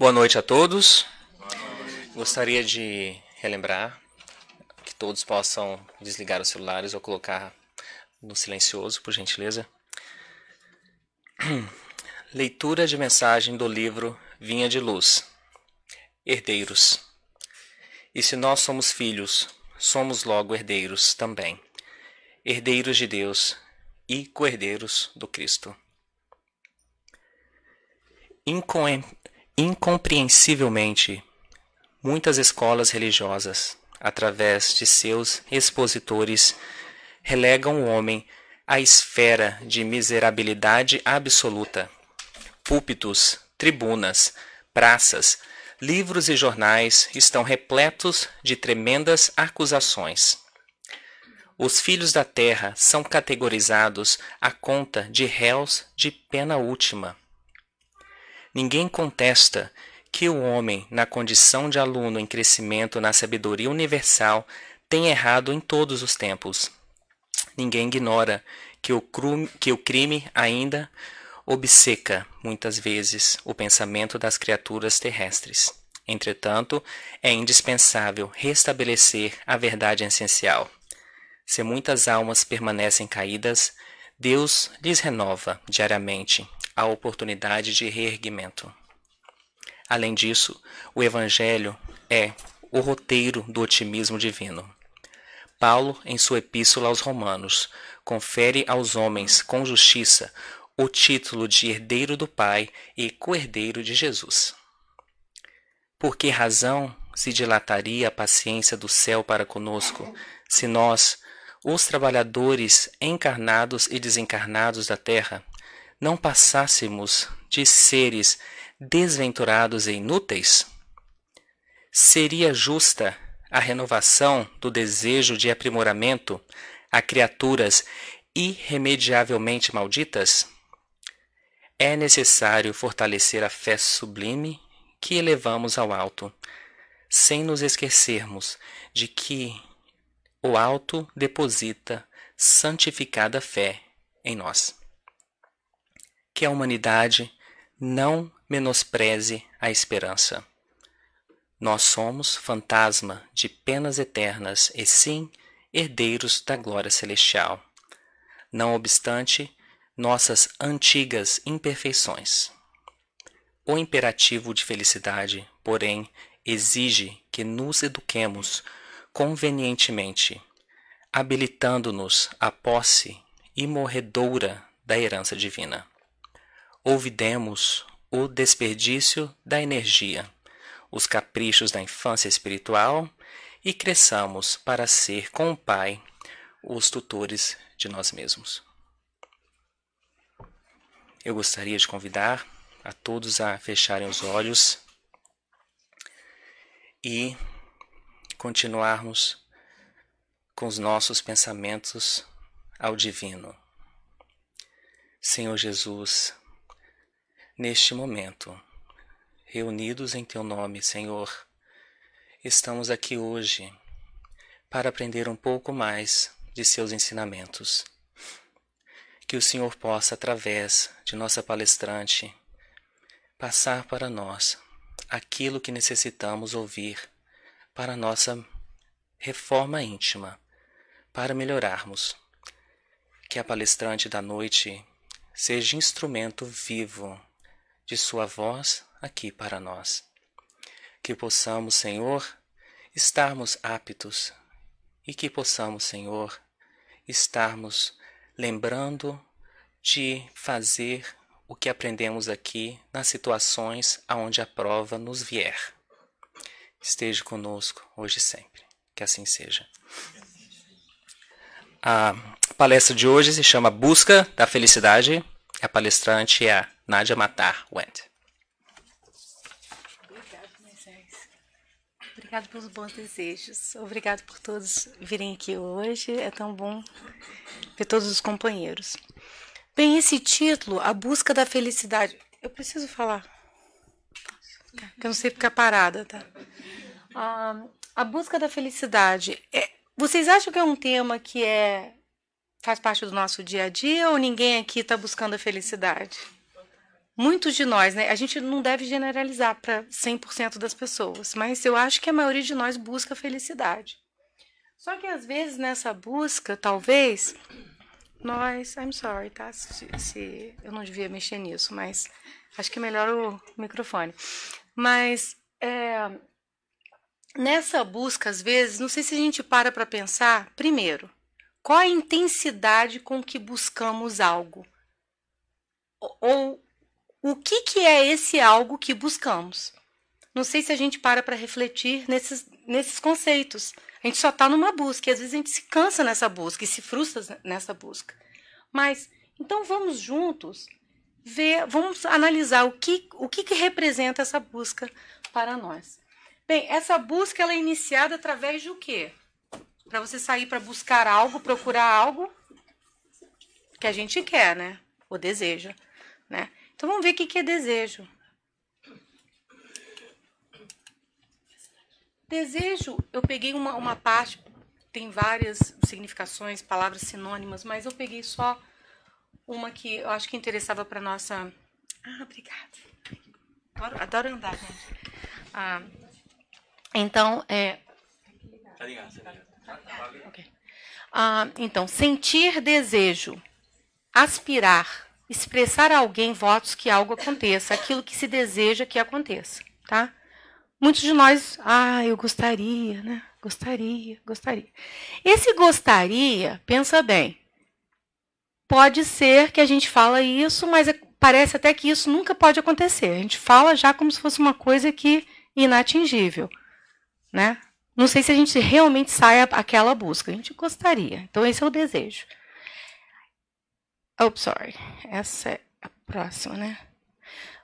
Boa noite a todos. Noite. Gostaria de relembrar que todos possam desligar os celulares ou colocar no silencioso, por gentileza. Leitura de mensagem do livro Vinha de Luz. Herdeiros. E se nós somos filhos, somos logo herdeiros também. Herdeiros de Deus e co-herdeiros do Cristo. Incom Incompreensivelmente, muitas escolas religiosas, através de seus expositores, relegam o homem à esfera de miserabilidade absoluta. Púlpitos, tribunas, praças, livros e jornais estão repletos de tremendas acusações. Os filhos da terra são categorizados à conta de réus de pena última Ninguém contesta que o homem, na condição de aluno em crescimento na sabedoria universal, tem errado em todos os tempos. Ninguém ignora que o, crume, que o crime ainda obceca, muitas vezes, o pensamento das criaturas terrestres. Entretanto, é indispensável restabelecer a verdade essencial. Se muitas almas permanecem caídas, Deus lhes renova diariamente a oportunidade de reerguimento. Além disso, o Evangelho é o roteiro do otimismo divino. Paulo, em sua epístola aos Romanos, confere aos homens com justiça o título de herdeiro do Pai e co-herdeiro de Jesus. Por que razão se dilataria a paciência do céu para conosco, se nós, os trabalhadores encarnados e desencarnados da terra, não passássemos de seres desventurados e inúteis? Seria justa a renovação do desejo de aprimoramento a criaturas irremediavelmente malditas? É necessário fortalecer a fé sublime que elevamos ao alto, sem nos esquecermos de que o alto deposita santificada fé em nós que a humanidade não menospreze a esperança. Nós somos fantasma de penas eternas e sim herdeiros da glória celestial. Não obstante nossas antigas imperfeições. O imperativo de felicidade, porém, exige que nos eduquemos convenientemente, habilitando-nos à posse imorredoura da herança divina ouvidemos o desperdício da energia, os caprichos da infância espiritual e cresçamos para ser com o Pai os tutores de nós mesmos. Eu gostaria de convidar a todos a fecharem os olhos e continuarmos com os nossos pensamentos ao divino. Senhor Jesus, Neste momento, reunidos em Teu nome, Senhor, estamos aqui hoje para aprender um pouco mais de Seus ensinamentos. Que o Senhor possa, através de nossa palestrante, passar para nós aquilo que necessitamos ouvir para nossa reforma íntima, para melhorarmos. Que a palestrante da noite seja instrumento vivo de Sua voz aqui para nós. Que possamos, Senhor, estarmos aptos e que possamos, Senhor, estarmos lembrando de fazer o que aprendemos aqui nas situações aonde a prova nos vier. Esteja conosco hoje e sempre. Que assim seja. A palestra de hoje se chama Busca da Felicidade. A palestrante é a Nádia matar Wendt. Obrigado, pelos bons desejos. Obrigado por todos virem aqui hoje. É tão bom ver todos os companheiros. Bem, esse título, A Busca da Felicidade. Eu preciso falar. eu não sei ficar parada, tá? Ah, a busca da felicidade. É, vocês acham que é um tema que é faz parte do nosso dia a dia ou ninguém aqui está buscando a felicidade? muitos de nós, né? A gente não deve generalizar para 100% das pessoas, mas eu acho que a maioria de nós busca felicidade. Só que às vezes nessa busca, talvez nós, I'm sorry, tá? Se, se eu não devia mexer nisso, mas acho que é melhor o microfone. Mas é, nessa busca, às vezes, não sei se a gente para para pensar, primeiro, qual a intensidade com que buscamos algo? Ou o que, que é esse algo que buscamos? Não sei se a gente para para refletir nesses, nesses conceitos. A gente só está numa busca e às vezes a gente se cansa nessa busca e se frustra nessa busca. Mas então vamos juntos ver, vamos analisar o que o que, que representa essa busca para nós. Bem, essa busca ela é iniciada através de o quê? Para você sair para buscar algo, procurar algo que a gente quer, né? Ou deseja, né? Então vamos ver o que é desejo. Desejo, eu peguei uma, uma parte, tem várias significações, palavras sinônimas, mas eu peguei só uma que eu acho que interessava para nossa. Ah, obrigada. Adoro, adoro andar, gente. Né? Ah, então, é. Tá ligado, tá ligado. Tá ah, então, sentir desejo, aspirar, expressar a alguém votos que algo aconteça, aquilo que se deseja que aconteça, tá? Muitos de nós, ah, eu gostaria, né? Gostaria, gostaria. Esse gostaria, pensa bem. Pode ser que a gente fala isso, mas é, parece até que isso nunca pode acontecer. A gente fala já como se fosse uma coisa que inatingível, né? Não sei se a gente realmente sai aquela busca. A gente gostaria. Então esse é o desejo. Ops, sorry. Essa é a próxima, né?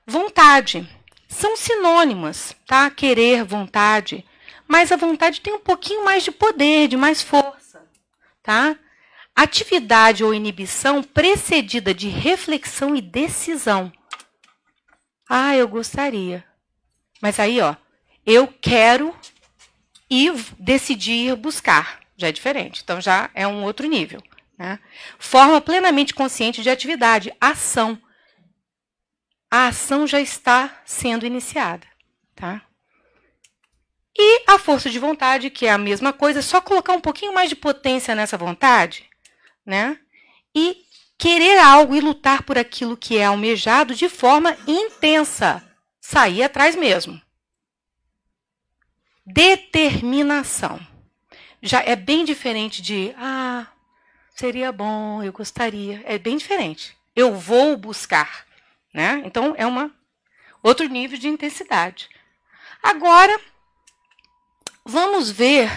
Vontade. São sinônimas, tá? Querer, vontade. Mas a vontade tem um pouquinho mais de poder, de mais força, tá? Atividade ou inibição precedida de reflexão e decisão. Ah, eu gostaria. Mas aí, ó, eu quero e decidir buscar. Já é diferente. Então já é um outro nível. Né? Forma plenamente consciente de atividade, ação. A ação já está sendo iniciada. Tá? E a força de vontade, que é a mesma coisa, é só colocar um pouquinho mais de potência nessa vontade, né? E querer algo e lutar por aquilo que é almejado de forma intensa. Sair atrás mesmo. Determinação. Já é bem diferente de, ah, seria bom, eu gostaria. É bem diferente. Eu vou buscar, né? Então é uma outro nível de intensidade. Agora vamos ver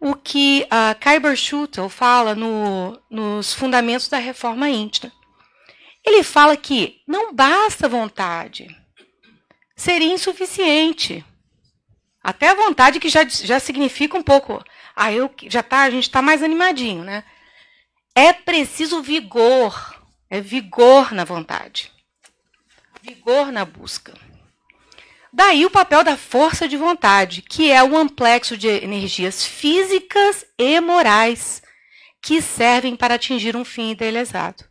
o que a Kyber Schuttel fala no, nos fundamentos da reforma íntima. Ele fala que não basta vontade, seria insuficiente. Até a vontade que já, já significa um pouco. Ah, eu já tá, a gente está mais animadinho, né? É preciso vigor, é vigor na vontade, vigor na busca. Daí o papel da força de vontade, que é um amplexo de energias físicas e morais que servem para atingir um fim idealizado.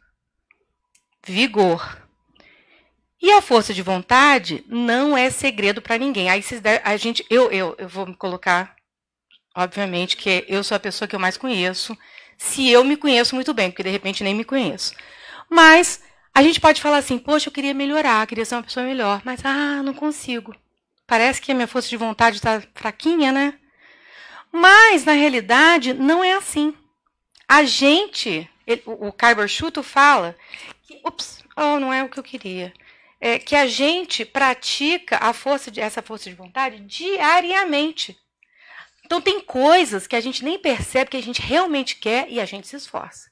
Vigor. E a força de vontade não é segredo para ninguém. Aí a gente, eu, eu, eu vou me colocar, obviamente, que eu sou a pessoa que eu mais conheço se eu me conheço muito bem, porque de repente nem me conheço. Mas a gente pode falar assim: poxa, eu queria melhorar, queria ser uma pessoa melhor, mas ah, não consigo. Parece que a minha força de vontade está fraquinha, né? Mas na realidade não é assim. A gente, ele, o Kyber Schuto fala que, ups, oh, não é o que eu queria. É que a gente pratica a força de, essa força de vontade diariamente. Então, tem coisas que a gente nem percebe que a gente realmente quer e a gente se esforça.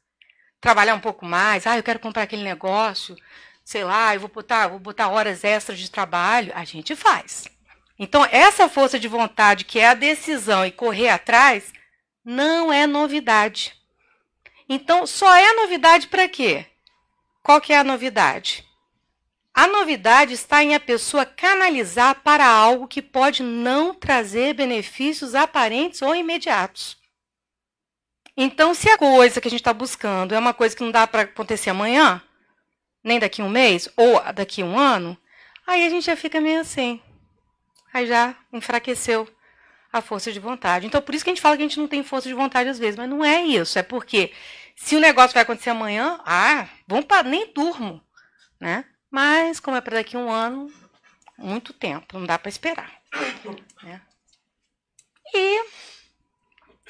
Trabalhar um pouco mais, ah, eu quero comprar aquele negócio, sei lá, eu vou botar, vou botar horas extras de trabalho, a gente faz. Então, essa força de vontade, que é a decisão e correr atrás, não é novidade. Então, só é novidade para quê? Qual que é a novidade? A novidade está em a pessoa canalizar para algo que pode não trazer benefícios aparentes ou imediatos. Então, se a coisa que a gente está buscando é uma coisa que não dá para acontecer amanhã, nem daqui um mês, ou daqui um ano, aí a gente já fica meio assim. Aí já enfraqueceu a força de vontade. Então, por isso que a gente fala que a gente não tem força de vontade às vezes, mas não é isso. É porque se o negócio vai acontecer amanhã, ah, bom, para nem durmo, né? Mas, como é para daqui a um ano, muito tempo, não dá para esperar. Né? E,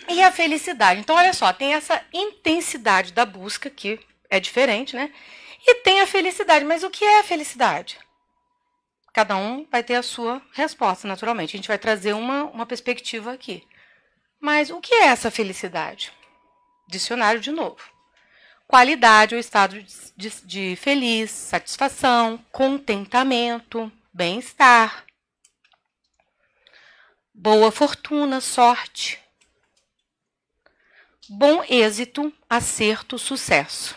e a felicidade. Então, olha só, tem essa intensidade da busca, que é diferente, né? E tem a felicidade. Mas o que é a felicidade? Cada um vai ter a sua resposta, naturalmente. A gente vai trazer uma, uma perspectiva aqui. Mas o que é essa felicidade? Dicionário de novo. Qualidade, o estado de, de feliz, satisfação, contentamento, bem-estar. Boa fortuna, sorte. Bom êxito, acerto, sucesso.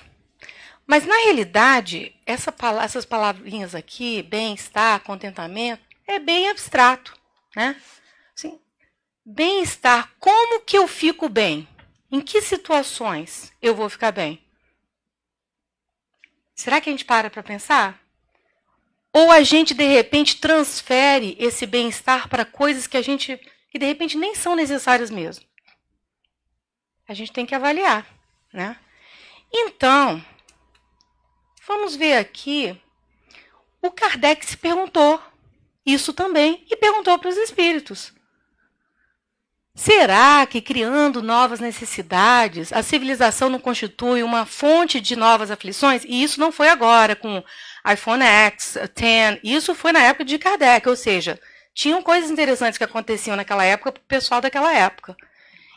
Mas na realidade, essa, essas palavrinhas aqui, bem-estar, contentamento, é bem abstrato, né? Assim, bem-estar, como que eu fico bem? Em que situações eu vou ficar bem? Será que a gente para para pensar? Ou a gente de repente transfere esse bem-estar para coisas que a gente que de repente nem são necessárias mesmo. A gente tem que avaliar, né? Então, vamos ver aqui o Kardec se perguntou isso também e perguntou para os espíritos. Será que, criando novas necessidades, a civilização não constitui uma fonte de novas aflições? E isso não foi agora, com iPhone X, X, isso foi na época de Kardec, ou seja, tinham coisas interessantes que aconteciam naquela época para o pessoal daquela época.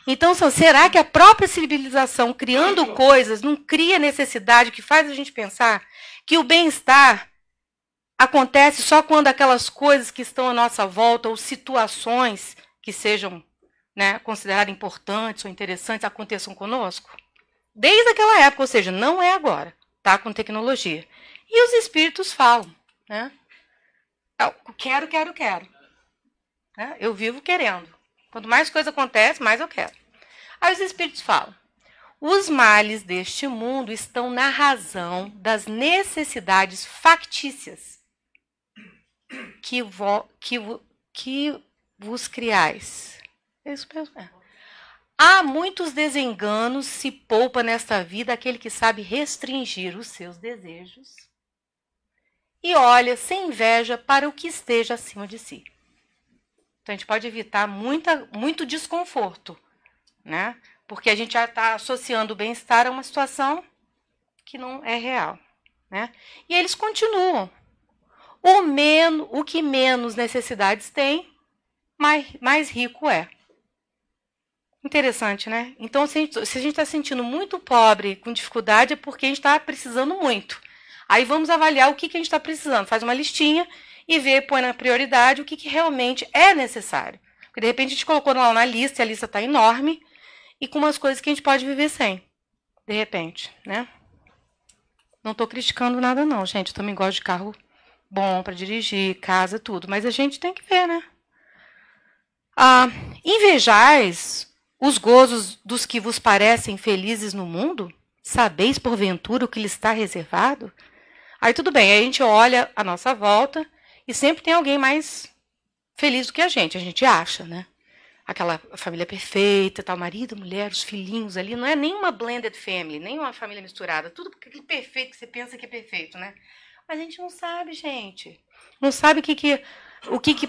Então, será que a própria civilização, criando coisas, não cria necessidade que faz a gente pensar que o bem-estar acontece só quando aquelas coisas que estão à nossa volta ou situações que sejam né, considerar importantes ou interessantes aconteçam conosco? Desde aquela época, ou seja, não é agora, tá? Com tecnologia. E os espíritos falam, né? Eu então, quero, quero, quero. Né? Eu vivo querendo. Quanto mais coisa acontece, mais eu quero. Aí os espíritos falam: os males deste mundo estão na razão das necessidades factícias que, vo, que, que vos criais é isso mesmo. É. Há muitos desenganos, se poupa nesta vida aquele que sabe restringir os seus desejos e olha sem inveja para o que esteja acima de si. Então a gente pode evitar muita, muito desconforto, né? Porque a gente já está associando o bem-estar a uma situação que não é real, né? E eles continuam. O, menos, o que menos necessidades tem, mais, mais rico é. Interessante, né? Então, se a gente está sentindo muito pobre, com dificuldade, é porque a gente está precisando muito. Aí vamos avaliar o que, que a gente está precisando. Faz uma listinha e vê, põe na prioridade o que, que realmente é necessário. Porque de repente a gente colocou lá na lista, e a lista está enorme, e com umas coisas que a gente pode viver sem, de repente, né? Não estou criticando nada, não, gente. Eu também gosto de carro bom para dirigir, casa, tudo. Mas a gente tem que ver, né? Ah, invejais os gozos dos que vos parecem felizes no mundo? Sabeis, porventura, o que lhe está reservado? Aí tudo bem, aí a gente olha a nossa volta e sempre tem alguém mais feliz do que a gente, a gente acha, né? Aquela família perfeita, tal marido, mulher, os filhinhos ali, não é nenhuma blended family, nenhuma família misturada, tudo aquele é perfeito que você pensa que é perfeito, né? Mas a gente não sabe, gente. Não sabe o que, que o que, que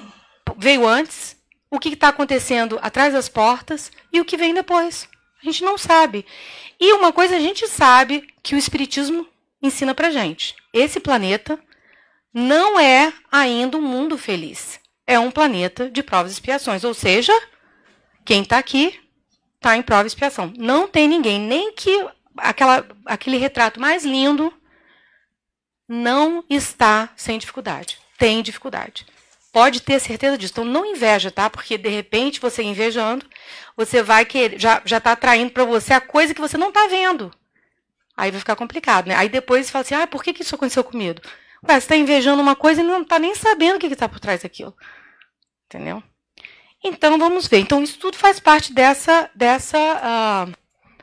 veio antes o que está acontecendo atrás das portas e o que vem depois. A gente não sabe. E uma coisa a gente sabe que o Espiritismo ensina para gente: esse planeta não é ainda um mundo feliz. É um planeta de provas e expiações. Ou seja, quem está aqui está em prova e expiação. Não tem ninguém, nem que aquela, aquele retrato mais lindo, não está sem dificuldade. Tem dificuldade. Pode ter certeza disso. Então não inveja, tá? Porque de repente você invejando, você vai querer, já já tá atraindo para você a coisa que você não tá vendo. Aí vai ficar complicado, né? Aí depois você fala assim: "Ah, por que que isso aconteceu comigo?" Ué, você está invejando uma coisa e não está nem sabendo o que está por trás daquilo. Entendeu? Então vamos ver. Então isso tudo faz parte dessa dessa uh,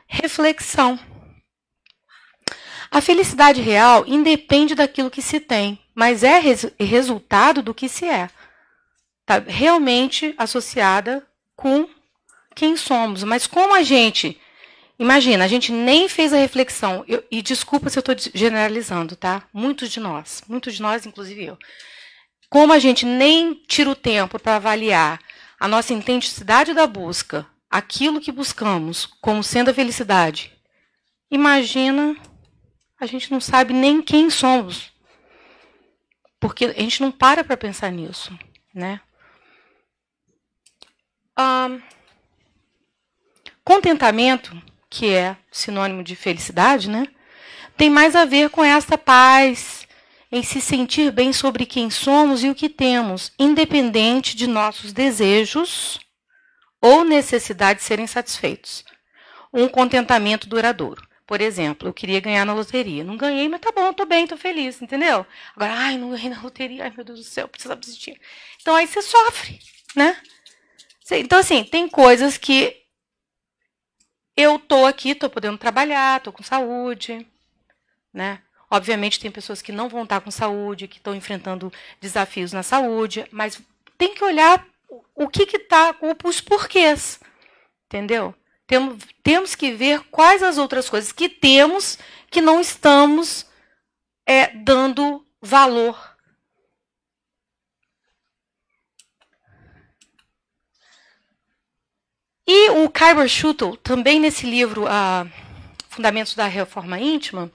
reflexão. A felicidade real independe daquilo que se tem, mas é res resultado do que se é. Tá realmente associada com quem somos. Mas como a gente. Imagina, a gente nem fez a reflexão, eu, e desculpa se eu estou generalizando, tá? Muitos de nós, muitos de nós, inclusive eu. Como a gente nem tira o tempo para avaliar a nossa intensidade da busca, aquilo que buscamos como sendo a felicidade, imagina, a gente não sabe nem quem somos. Porque a gente não para para pensar nisso, né? Ah, contentamento, que é sinônimo de felicidade, né? Tem mais a ver com essa paz em se sentir bem sobre quem somos e o que temos, independente de nossos desejos ou necessidades serem satisfeitos. Um contentamento duradouro. Por exemplo, eu queria ganhar na loteria. Não ganhei, mas tá bom, tô bem, tô feliz, entendeu? Agora, ai, não ganhei na loteria, ai meu Deus do céu, precisa desistir. Então aí você sofre, né? Então, assim, tem coisas que eu tô aqui, tô podendo trabalhar, tô com saúde, né? Obviamente tem pessoas que não vão estar tá com saúde, que estão enfrentando desafios na saúde, mas tem que olhar o que que tá, os porquês, entendeu? Temos, temos que ver quais as outras coisas que temos que não estamos é, dando valor E o Kyber Schuttle, também nesse livro, Fundamentos da Reforma Íntima,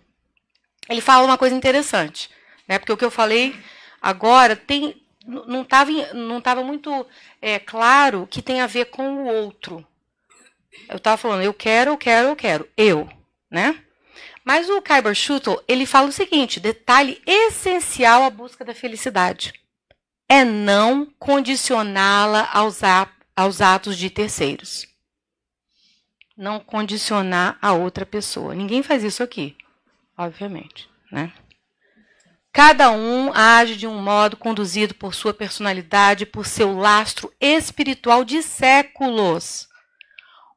ele fala uma coisa interessante, né? porque o que eu falei agora tem, não estava não tava muito é, claro que tem a ver com o outro. Eu estava falando, eu quero, eu quero, eu quero, eu. Né? Mas o Kyber Schuttle, ele fala o seguinte, detalhe essencial à busca da felicidade, é não condicioná-la aos atos aos atos de terceiros. Não condicionar a outra pessoa. Ninguém faz isso aqui, obviamente, né? Cada um age de um modo conduzido por sua personalidade, por seu lastro espiritual de séculos.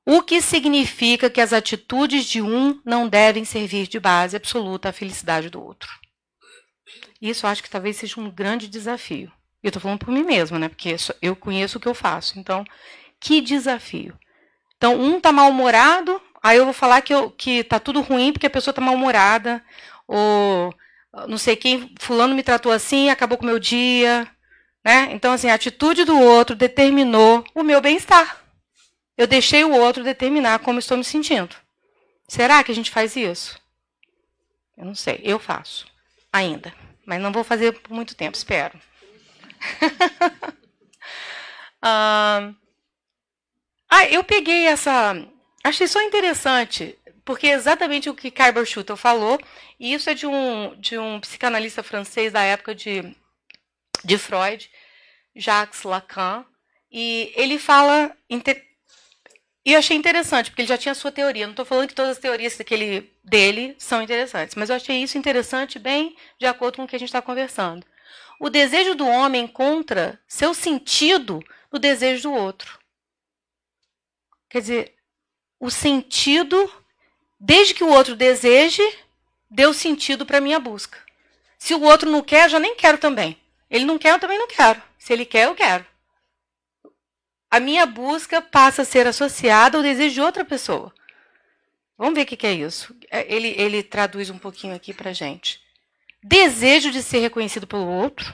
O que significa que as atitudes de um não devem servir de base absoluta à felicidade do outro. Isso acho que talvez seja um grande desafio. Eu estou falando por mim mesma, né? Porque eu conheço o que eu faço. Então, que desafio. Então, um tá mal-humorado, aí eu vou falar que, eu, que tá tudo ruim porque a pessoa tá mal-humorada, ou ah, não sei quem, fulano me tratou assim, acabou com o meu dia, né? Então, assim, a atitude do outro determinou o meu bem-estar. Eu deixei o outro determinar como estou me sentindo. Será que a gente faz isso? Eu não sei, eu faço ainda, mas não vou fazer por muito tempo, espero. ah, eu peguei essa. Achei só interessante, porque é exatamente o que Kyber Schutter falou, e isso é de um, de um psicanalista francês da época de, de Freud, Jacques Lacan, e ele fala. Inter... E eu achei interessante, porque ele já tinha a sua teoria. Não estou falando que todas as teorias daquele, dele são interessantes, mas eu achei isso interessante, bem de acordo com o que a gente está conversando o desejo do homem encontra seu sentido no desejo do outro. Quer dizer, o sentido, desde que o outro deseje, deu sentido para a minha busca. Se o outro não quer, já nem quero também. Ele não quer, eu também não quero. Se ele quer, eu quero. A minha busca passa a ser associada ao desejo de outra pessoa. Vamos ver o que é isso. É, ele, ele traduz um pouquinho aqui para gente desejo de ser reconhecido pelo outro,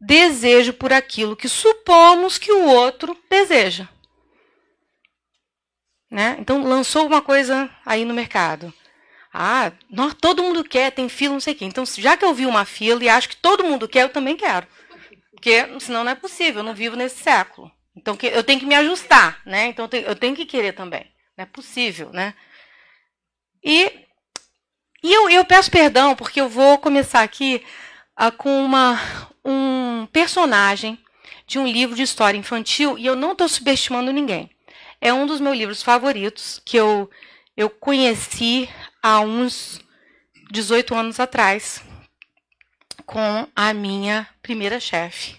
desejo por aquilo que supomos que o outro deseja. Né? Então, lançou uma coisa aí no mercado. Ah, nós, todo mundo quer, tem fila, não sei o quê. Então, já que eu vi uma fila e acho que todo mundo quer, eu também quero. Porque senão não é possível, eu não vivo nesse século. Então, eu tenho que me ajustar, né? Então, eu tenho que querer também. Não é possível, né? E e eu, eu peço perdão, porque eu vou começar aqui uh, com uma, um personagem de um livro de história infantil, e eu não estou subestimando ninguém. É um dos meus livros favoritos, que eu, eu conheci há uns 18 anos atrás, com a minha primeira chefe,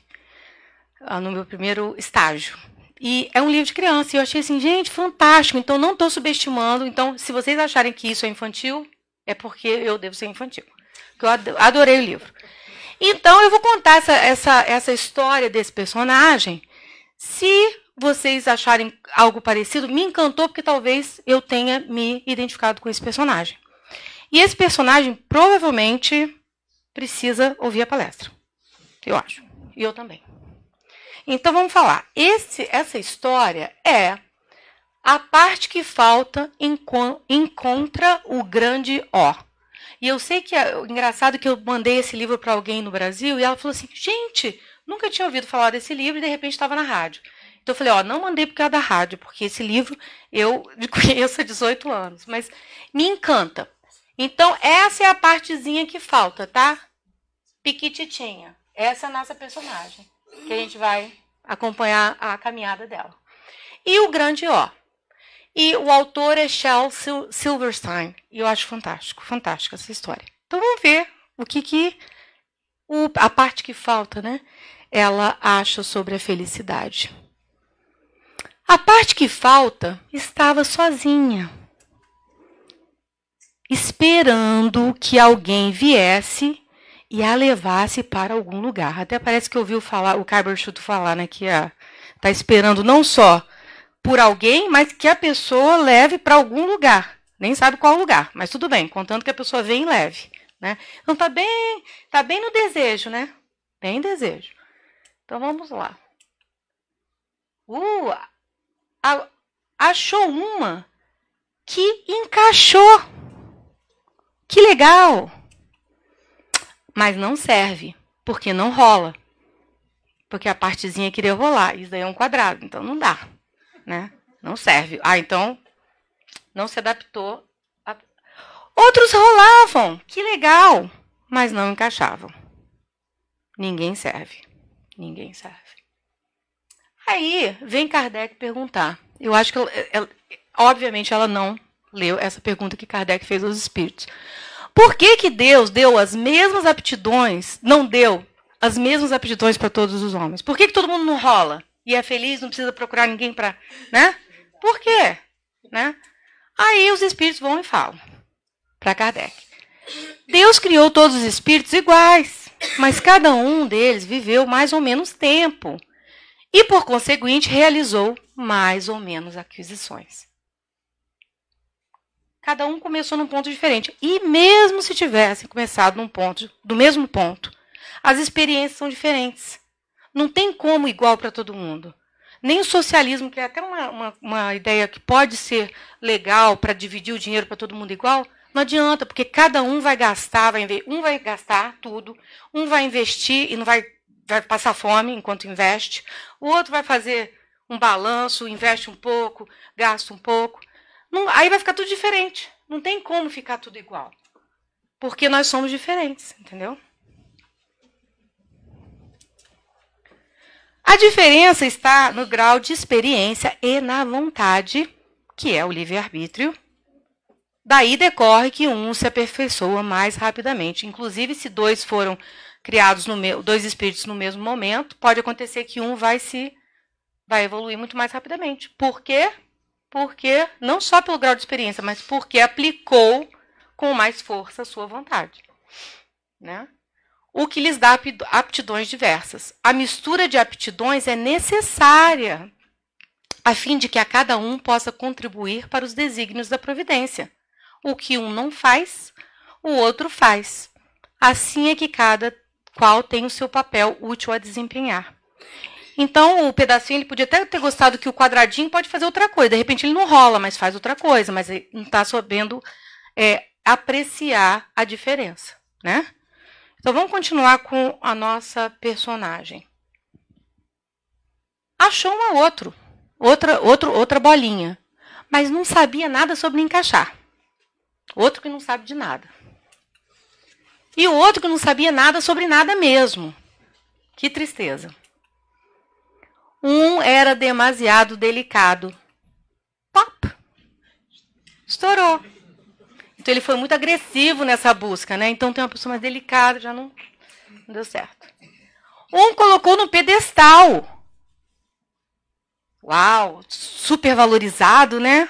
ah, no meu primeiro estágio. E é um livro de criança. E eu achei assim, gente, fantástico. Então, não estou subestimando. Então, se vocês acharem que isso é infantil, é porque eu devo ser infantil. Porque eu adorei o livro. Então eu vou contar essa, essa, essa história desse personagem. Se vocês acharem algo parecido, me encantou porque talvez eu tenha me identificado com esse personagem. E esse personagem provavelmente precisa ouvir a palestra. Eu acho. E eu também. Então vamos falar. Esse, essa história é a parte que falta encontra o grande O. E eu sei que é engraçado que eu mandei esse livro para alguém no Brasil e ela falou assim: gente, nunca tinha ouvido falar desse livro e de repente estava na rádio. Então eu falei, ó, não mandei por causa da rádio, porque esse livro eu conheço há 18 anos, mas me encanta. Então, essa é a partezinha que falta, tá? Piquititinha. Essa é a nossa personagem, que a gente vai acompanhar a caminhada dela. E o grande O. E o autor é Shel Silverstein. E eu acho fantástico, fantástica essa história. Então vamos ver o que, que o, a parte que falta, né? Ela acha sobre a felicidade. A parte que falta estava sozinha, esperando que alguém viesse e a levasse para algum lugar. Até parece que ouviu falar, o Carberchuto falar, né? Que está esperando não só por alguém, mas que a pessoa leve para algum lugar. Nem sabe qual lugar, mas tudo bem, contando que a pessoa vem e leve. Né? Então tá bem, tá bem no desejo, né? Bem desejo. Então vamos lá. Uh, a, achou uma que encaixou. Que legal! Mas não serve, porque não rola. Porque a partezinha queria rolar. Isso daí é um quadrado, então não dá né? Não serve. Ah, então não se adaptou. A... Outros rolavam, que legal, mas não encaixavam. Ninguém serve. Ninguém serve. Aí vem Kardec perguntar. Eu acho que, ela, eh, ela, obviamente, ela não leu essa pergunta que Kardec fez aos espíritos. Por que, que Deus deu as mesmas aptidões, não deu as mesmas aptidões para todos os homens? Por que, que todo mundo não rola? e é feliz, não precisa procurar ninguém para. Né? Por quê? Né? Aí os espíritos vão e falam para Kardec: Deus criou todos os espíritos iguais, mas cada um deles viveu mais ou menos tempo e, por conseguinte, realizou mais ou menos aquisições. Cada um começou num ponto diferente. E mesmo se tivessem começado num ponto, do mesmo ponto, as experiências são diferentes. Não tem como igual para todo mundo. Nem o socialismo, que é até uma, uma, uma ideia que pode ser legal para dividir o dinheiro para todo mundo igual, não adianta, porque cada um vai gastar, vai um vai gastar tudo, um vai investir e não vai, vai passar fome enquanto investe, o outro vai fazer um balanço, investe um pouco, gasta um pouco. Não, aí vai ficar tudo diferente. Não tem como ficar tudo igual. Porque nós somos diferentes, entendeu? A diferença está no grau de experiência e na vontade, que é o livre-arbítrio. Daí decorre que um se aperfeiçoa mais rapidamente. Inclusive, se dois foram criados no meu, dois espíritos no mesmo momento, pode acontecer que um vai se vai evoluir muito mais rapidamente. Por quê? Porque não só pelo grau de experiência, mas porque aplicou com mais força a sua vontade, né? o que lhes dá aptidões diversas. A mistura de aptidões é necessária a fim de que a cada um possa contribuir para os desígnios da providência. O que um não faz, o outro faz. Assim é que cada qual tem o seu papel útil a desempenhar. Então, o pedacinho ele podia até ter gostado que o quadradinho pode fazer outra coisa. De repente ele não rola, mas faz outra coisa, mas ele não está sabendo é, apreciar a diferença, né? Então vamos continuar com a nossa personagem. Achou um outro, outra, outro, outra bolinha, mas não sabia nada sobre encaixar. Outro que não sabe de nada. E o outro que não sabia nada sobre nada mesmo. Que tristeza. Um era demasiado delicado. Pop! Estourou. Então ele foi muito agressivo nessa busca, né? Então tem uma pessoa mais delicada, já não, não deu certo. Um colocou no pedestal. Uau, super valorizado, né?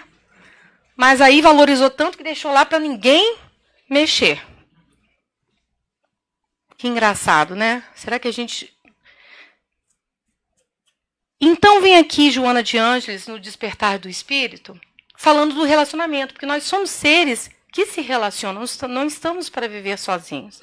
Mas aí valorizou tanto que deixou lá para ninguém mexer. Que engraçado, né? Será que a gente. Então vem aqui Joana de Ângeles no Despertar do Espírito, falando do relacionamento, porque nós somos seres que se relacionam, não estamos para viver sozinhos.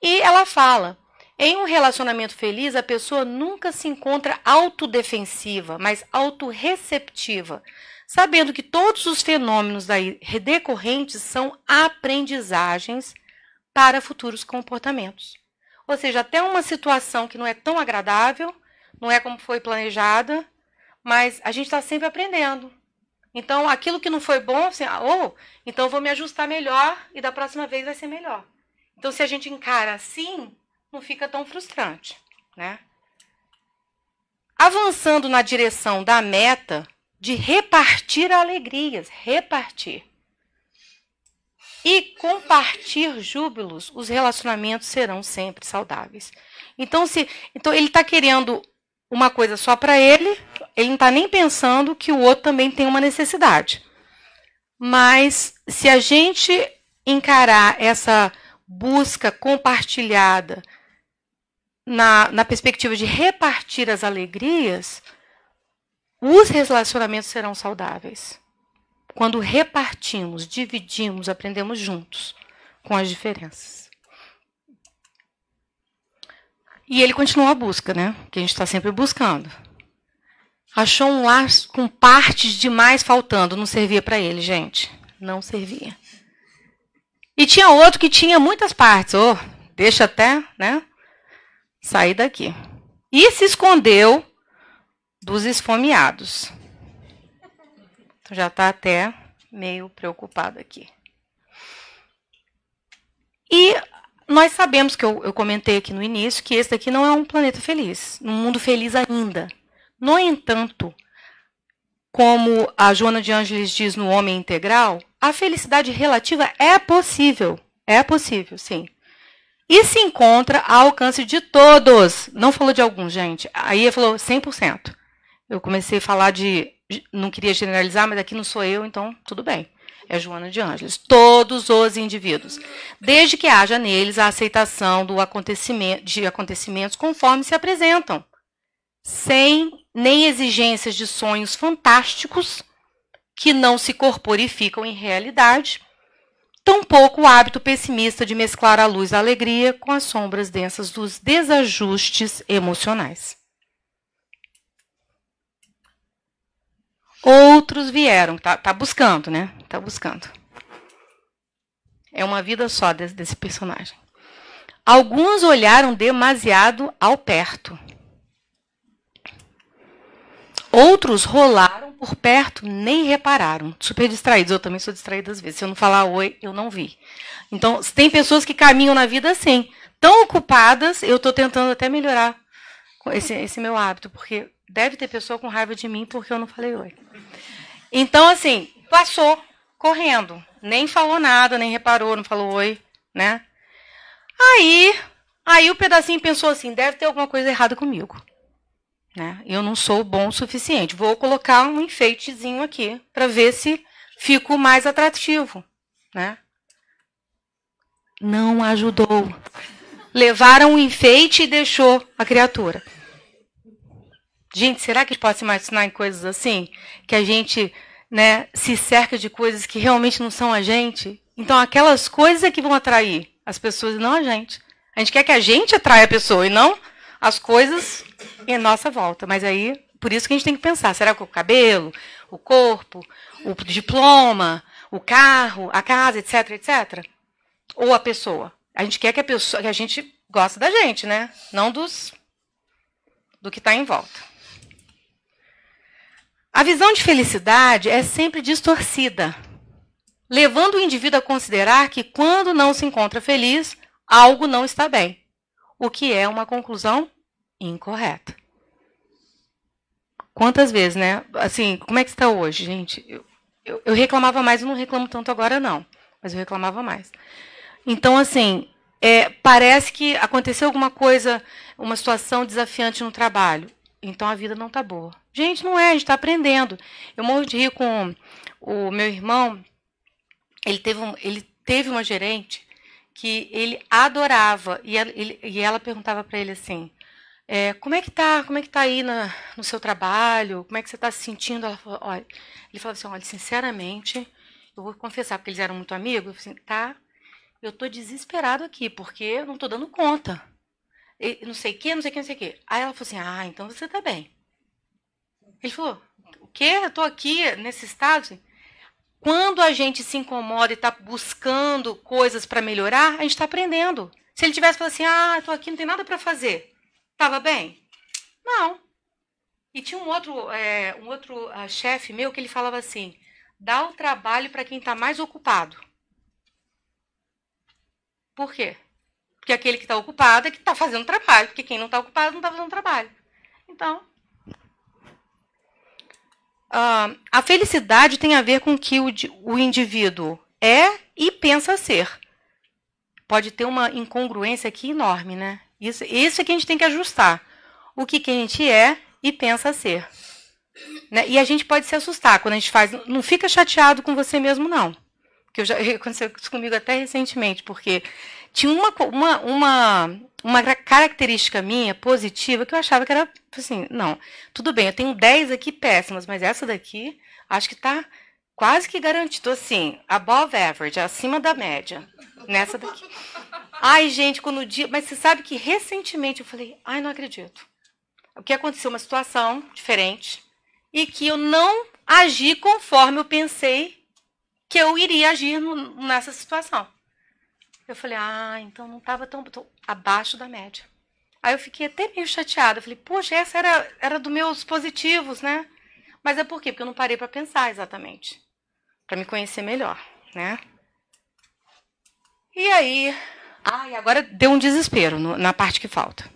E ela fala: em um relacionamento feliz, a pessoa nunca se encontra autodefensiva, mas autorreceptiva, sabendo que todos os fenômenos daí decorrentes são aprendizagens para futuros comportamentos. Ou seja, até uma situação que não é tão agradável, não é como foi planejada, mas a gente está sempre aprendendo. Então, aquilo que não foi bom, assim, ah, ou, oh, então eu vou me ajustar melhor e da próxima vez vai ser melhor. Então, se a gente encara assim, não fica tão frustrante, né? Avançando na direção da meta de repartir alegrias, repartir. E compartir júbilos, os relacionamentos serão sempre saudáveis. Então, se, então ele está querendo uma coisa só para ele, ele não está nem pensando que o outro também tem uma necessidade. Mas se a gente encarar essa busca compartilhada na, na perspectiva de repartir as alegrias, os relacionamentos serão saudáveis. Quando repartimos, dividimos, aprendemos juntos com as diferenças. E ele continuou a busca, né? Que a gente está sempre buscando. Achou um laço com partes demais faltando. Não servia para ele, gente. Não servia. E tinha outro que tinha muitas partes. Oh, deixa até, né? Sair daqui. E se escondeu dos esfomeados. Então já está até meio preocupado aqui. E nós sabemos que eu, eu comentei aqui no início que esse daqui não é um planeta feliz, um mundo feliz ainda. No entanto, como a Joana de Ângeles diz no Homem Integral, a felicidade relativa é possível. É possível, sim. E se encontra ao alcance de todos. Não falou de algum, gente. Aí falou 100%. Eu comecei a falar de. Não queria generalizar, mas aqui não sou eu, então tudo bem é Joana de Ângeles. Todos os indivíduos, desde que haja neles a aceitação do acontecimento, de acontecimentos conforme se apresentam, sem nem exigências de sonhos fantásticos que não se corporificam em realidade, tampouco o hábito pessimista de mesclar a luz da alegria com as sombras densas dos desajustes emocionais. Outros vieram, tá, tá buscando, né? tá buscando. É uma vida só desse, desse personagem. Alguns olharam demasiado ao perto. Outros rolaram por perto, nem repararam. Super distraídos. Eu também sou distraída às vezes. Se eu não falar oi, eu não vi. Então, tem pessoas que caminham na vida assim. Tão ocupadas, eu estou tentando até melhorar esse, esse meu hábito, porque deve ter pessoa com raiva de mim porque eu não falei oi. Então, assim, passou correndo. Nem falou nada, nem reparou, não falou oi, né? Aí, aí o pedacinho pensou assim: deve ter alguma coisa errada comigo. Né? Eu não sou bom o suficiente. Vou colocar um enfeitezinho aqui para ver se fico mais atrativo, né? Não ajudou. Levaram o enfeite e deixou a criatura. Gente, será que a gente pode se imaginar em coisas assim? Que a gente né, se cerca de coisas que realmente não são a gente, então aquelas coisas é que vão atrair as pessoas e não a gente. A gente quer que a gente atraia a pessoa e não as coisas em nossa volta. Mas aí, por isso que a gente tem que pensar: será que o cabelo, o corpo, o diploma, o carro, a casa, etc, etc? Ou a pessoa? A gente quer que a pessoa, que a gente gosta da gente, né? Não dos do que está em volta. A visão de felicidade é sempre distorcida, levando o indivíduo a considerar que quando não se encontra feliz, algo não está bem, o que é uma conclusão incorreta. Quantas vezes, né? Assim, como é que está hoje, gente? Eu, eu, eu reclamava mais, eu não reclamo tanto agora, não, mas eu reclamava mais. Então, assim, é, parece que aconteceu alguma coisa, uma situação desafiante no trabalho. Então a vida não tá boa. Gente, não é, a gente tá aprendendo. Eu morro de rir com o meu irmão. Ele teve, um, ele teve uma gerente que ele adorava. E ela, ele, e ela perguntava para ele assim: é, como é que tá? Como é que tá aí na, no seu trabalho? Como é que você tá se sentindo? Ela falou, olha, ele falava assim: olha, sinceramente, eu vou confessar, porque eles eram muito amigos. Eu falei assim, tá, eu tô desesperado aqui, porque eu não tô dando conta não sei o que, não sei o que, não sei o que. Aí ela falou assim: Ah, então você tá bem. Ele falou: O que? Eu tô aqui nesse estado. Quando a gente se incomoda e tá buscando coisas para melhorar, a gente tá aprendendo. Se ele tivesse falado assim: Ah, tô aqui, não tem nada para fazer. Tava bem? Não. E tinha um outro, é, um outro uh, chefe meu que ele falava assim: Dá o trabalho para quem tá mais ocupado. Por quê? que aquele que está ocupado é que está fazendo trabalho, porque quem não está ocupado não está fazendo trabalho. Então, Uh, a felicidade tem a ver com o que o, o, indivíduo é e pensa ser. Pode ter uma incongruência aqui enorme, né? Isso, isso é que a gente tem que ajustar. O que, que a gente é e pensa ser. Né? E a gente pode se assustar quando a gente faz. Não fica chateado com você mesmo, não. Que eu já aconteceu isso comigo até recentemente, porque tinha uma, uma, uma, uma característica minha positiva que eu achava que era assim, não, tudo bem, eu tenho 10 aqui péssimas, mas essa daqui acho que tá quase que garantido assim, above average, acima da média, nessa daqui. Ai, gente, quando o dia, mas você sabe que recentemente eu falei, ai, não acredito. O que aconteceu uma situação diferente e que eu não agi conforme eu pensei que eu iria agir nessa situação. Eu falei, ah, então não estava tão, abaixo da média. Aí eu fiquei até meio chateada. Eu falei, poxa, essa era, era dos meus positivos, né? Mas é por quê? Porque eu não parei para pensar exatamente. Para me conhecer melhor, né? E aí. Ah, e agora deu um desespero no, na parte que falta.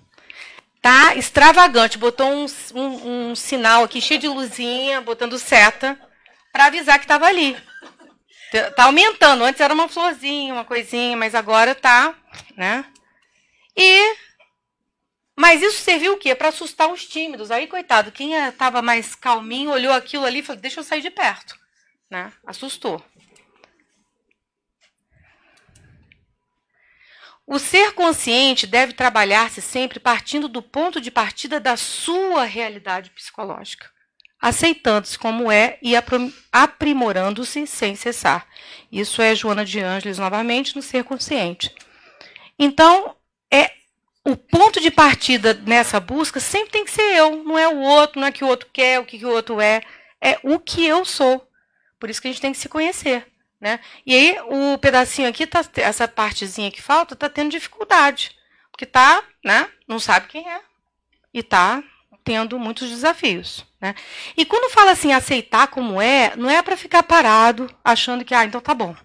Tá extravagante. Botou um, um, um sinal aqui cheio de luzinha, botando seta, para avisar que estava ali. Tá, tá aumentando. Antes era uma florzinha, uma coisinha, mas agora tá, né? E mas isso serviu o quê? Para assustar os tímidos. Aí, coitado, quem estava é, mais calminho olhou aquilo ali e falou: "Deixa eu sair de perto", né? Assustou. O ser consciente deve trabalhar-se sempre partindo do ponto de partida da sua realidade psicológica aceitando-se como é e aprimorando-se sem cessar. Isso é Joana de Ângeles novamente no ser consciente. Então, é o ponto de partida nessa busca sempre tem que ser eu, não é o outro, não é que o outro quer, o que o outro é, é o que eu sou. Por isso que a gente tem que se conhecer. Né? E aí, o pedacinho aqui, tá, essa partezinha que falta, está tendo dificuldade. Porque tá, né? Não sabe quem é. E está tendo muitos desafios. Né? E quando fala assim, aceitar como é, não é para ficar parado achando que, ah, então tá bom.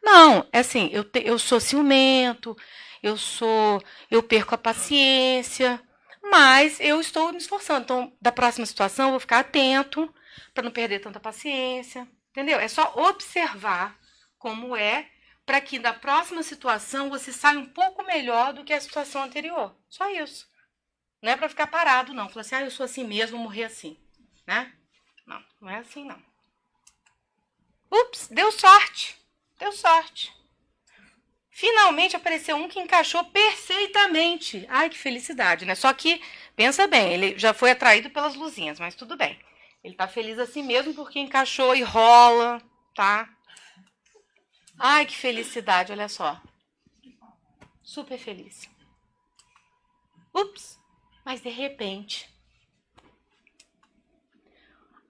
Não, é assim, eu, te, eu sou ciumento, eu sou, eu perco a paciência, mas eu estou me esforçando. Então, da próxima situação, eu vou ficar atento para não perder tanta paciência, entendeu? É só observar como é para que da próxima situação você saia um pouco melhor do que a situação anterior. Só isso. Não é para ficar parado, não. Falar assim, ah, eu sou assim mesmo, morrer assim né? Não, não é assim não. Ups, deu sorte. Deu sorte. Finalmente apareceu um que encaixou perfeitamente. Ai, que felicidade, né? Só que, pensa bem, ele já foi atraído pelas luzinhas, mas tudo bem. Ele tá feliz assim mesmo porque encaixou e rola, tá? Ai, que felicidade, olha só. Super feliz. Ups, mas de repente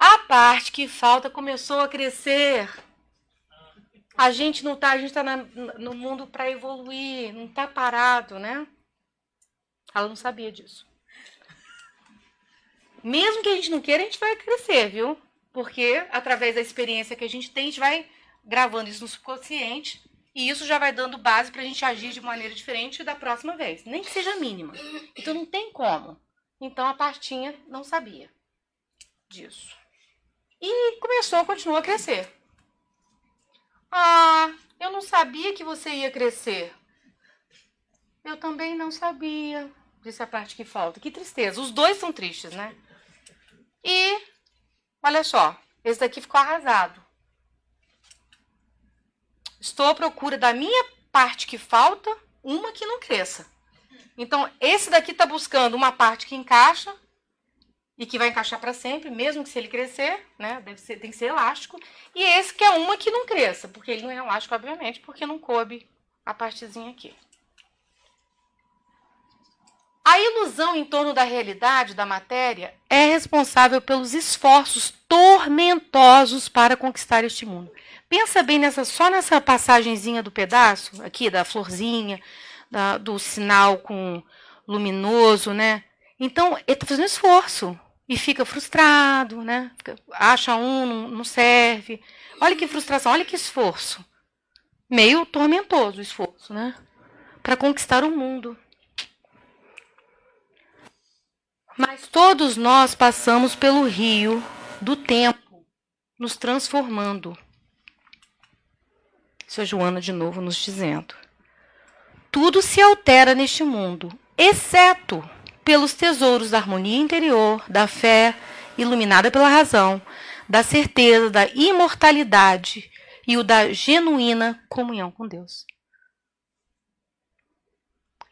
a parte que falta começou a crescer. A gente não tá, a gente tá na, no mundo para evoluir, não tá parado, né? Ela não sabia disso. Mesmo que a gente não queira, a gente vai crescer, viu? Porque através da experiência que a gente tem, a gente vai gravando isso no subconsciente e isso já vai dando base para a gente agir de maneira diferente da próxima vez, nem que seja mínima. Então não tem como. Então a partinha não sabia disso. E começou, continuou a crescer. Ah, eu não sabia que você ia crescer. Eu também não sabia, disse a parte que falta. Que tristeza. Os dois são tristes, né? E olha só, esse daqui ficou arrasado. Estou à procura da minha parte que falta, uma que não cresça. Então, esse daqui está buscando uma parte que encaixa e que vai encaixar para sempre, mesmo que se ele crescer, né? Deve ser, tem que ser elástico. E esse que é uma que não cresça, porque ele não é elástico, obviamente, porque não coube a partezinha aqui. A ilusão em torno da realidade da matéria é responsável pelos esforços tormentosos para conquistar este mundo. Pensa bem nessa só nessa passagenzinha do pedaço aqui da florzinha, da, do sinal com luminoso, né? Então, ele está fazendo esforço e fica frustrado, né? acha um, não, não serve. Olha que frustração, olha que esforço. Meio tormentoso o esforço, né? Para conquistar o mundo. Mas todos nós passamos pelo rio do tempo, nos transformando. é Joana de novo nos dizendo: tudo se altera neste mundo, exceto pelos tesouros da harmonia interior, da fé iluminada pela razão, da certeza da imortalidade e o da genuína comunhão com Deus.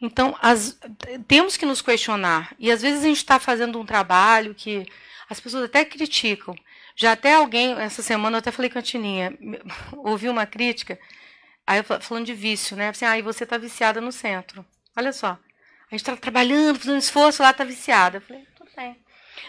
Então, as, temos que nos questionar. E às vezes a gente está fazendo um trabalho que as pessoas até criticam. Já até alguém, essa semana eu até falei com a Tininha, ouvi uma crítica, aí falando de vício, né? Assim, aí ah, você está viciada no centro. Olha só a gente tá trabalhando, fazendo esforço, lá tá viciada. Eu falei, tudo bem.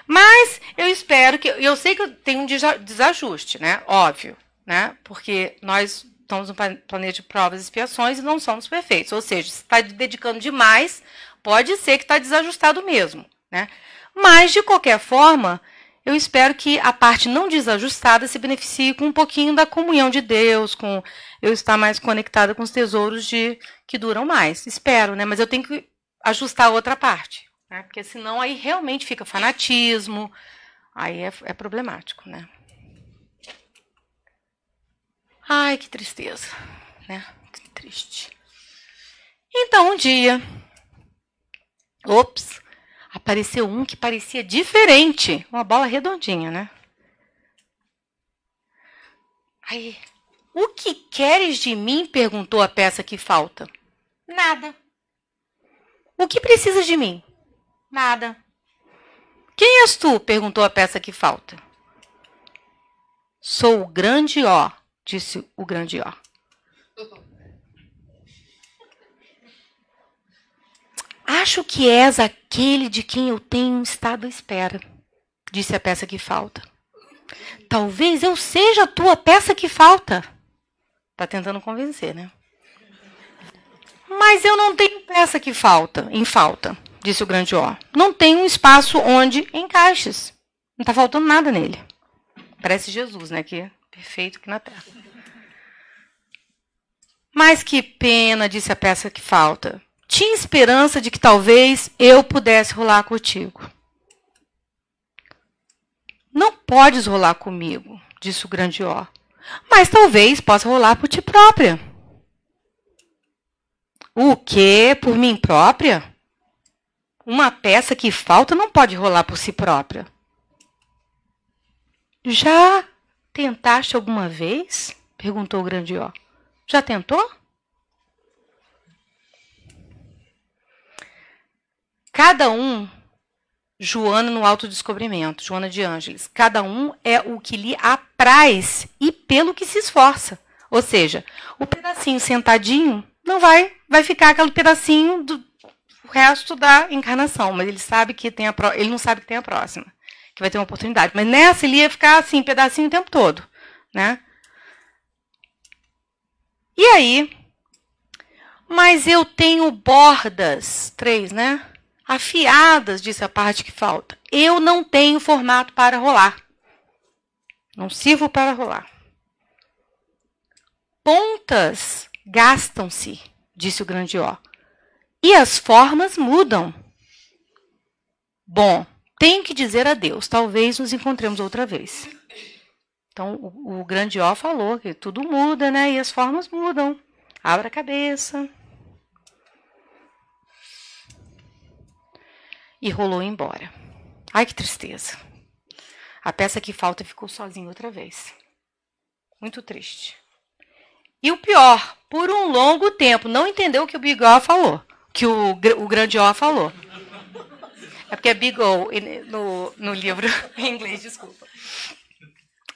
Mas eu espero que. Eu sei que eu tenho um desajuste, né? Óbvio, né? Porque nós estamos no planeta de provas e expiações e não somos perfeitos. Ou seja, se está dedicando demais, pode ser que está desajustado mesmo, né? Mas, de qualquer forma, eu espero que a parte não desajustada se beneficie com um pouquinho da comunhão de Deus, com eu estar mais conectada com os tesouros de que duram mais. Espero, né? Mas eu tenho que ajustar a outra parte. Né? Porque senão aí realmente fica fanatismo, aí é, é problemático, né? Ai, que tristeza, né? Que triste. Então, um dia, ops, apareceu um que parecia diferente, uma bola redondinha, né? Aí, o que queres de mim? perguntou a peça que falta. Nada, o que precisas de mim? Nada. Quem és tu? perguntou a peça que falta. Sou o grande O, disse o grande O. Acho que és aquele de quem eu tenho estado à espera, disse a peça que falta. Talvez eu seja a tua peça que falta. Tá tentando convencer, né? Mas eu não tenho peça que falta, em falta, disse o grande O. Não tenho um espaço onde encaixes. Não está faltando nada nele. Parece Jesus, né? Que perfeito aqui na terra. Mas que pena, disse a peça que falta. Tinha esperança de que talvez eu pudesse rolar contigo. Não podes rolar comigo, disse o grande O. Mas talvez possa rolar por ti própria. O quê? Por mim própria? Uma peça que falta não pode rolar por si própria. Já tentaste alguma vez? perguntou o Grandió. Já tentou? Cada um, Joana no autodescobrimento, Joana de Ângeles, cada um é o que lhe apraz e pelo que se esforça. Ou seja, o pedacinho sentadinho não vai, vai ficar aquele pedacinho do resto da encarnação, mas ele sabe que tem a pro... ele não sabe que tem a próxima, que vai ter uma oportunidade. Mas nessa ele ia ficar assim, pedacinho o tempo todo, né? E aí? Mas eu tenho bordas, três, né? Afiadas, disse a parte que falta. Eu não tenho formato para rolar. Não sirvo para rolar. Pontas gastam-se, disse o grande O. E as formas mudam. Bom, tenho que dizer adeus, talvez nos encontremos outra vez. Então, o, o grande O falou que tudo muda, né? E as formas mudam. Abra a cabeça. E rolou embora. Ai, que tristeza. A peça que falta ficou sozinha outra vez. Muito triste. E o pior, por um longo tempo, não entendeu o que o Big O falou, que o, o grande O falou. É porque é Big O no, no livro em inglês, desculpa.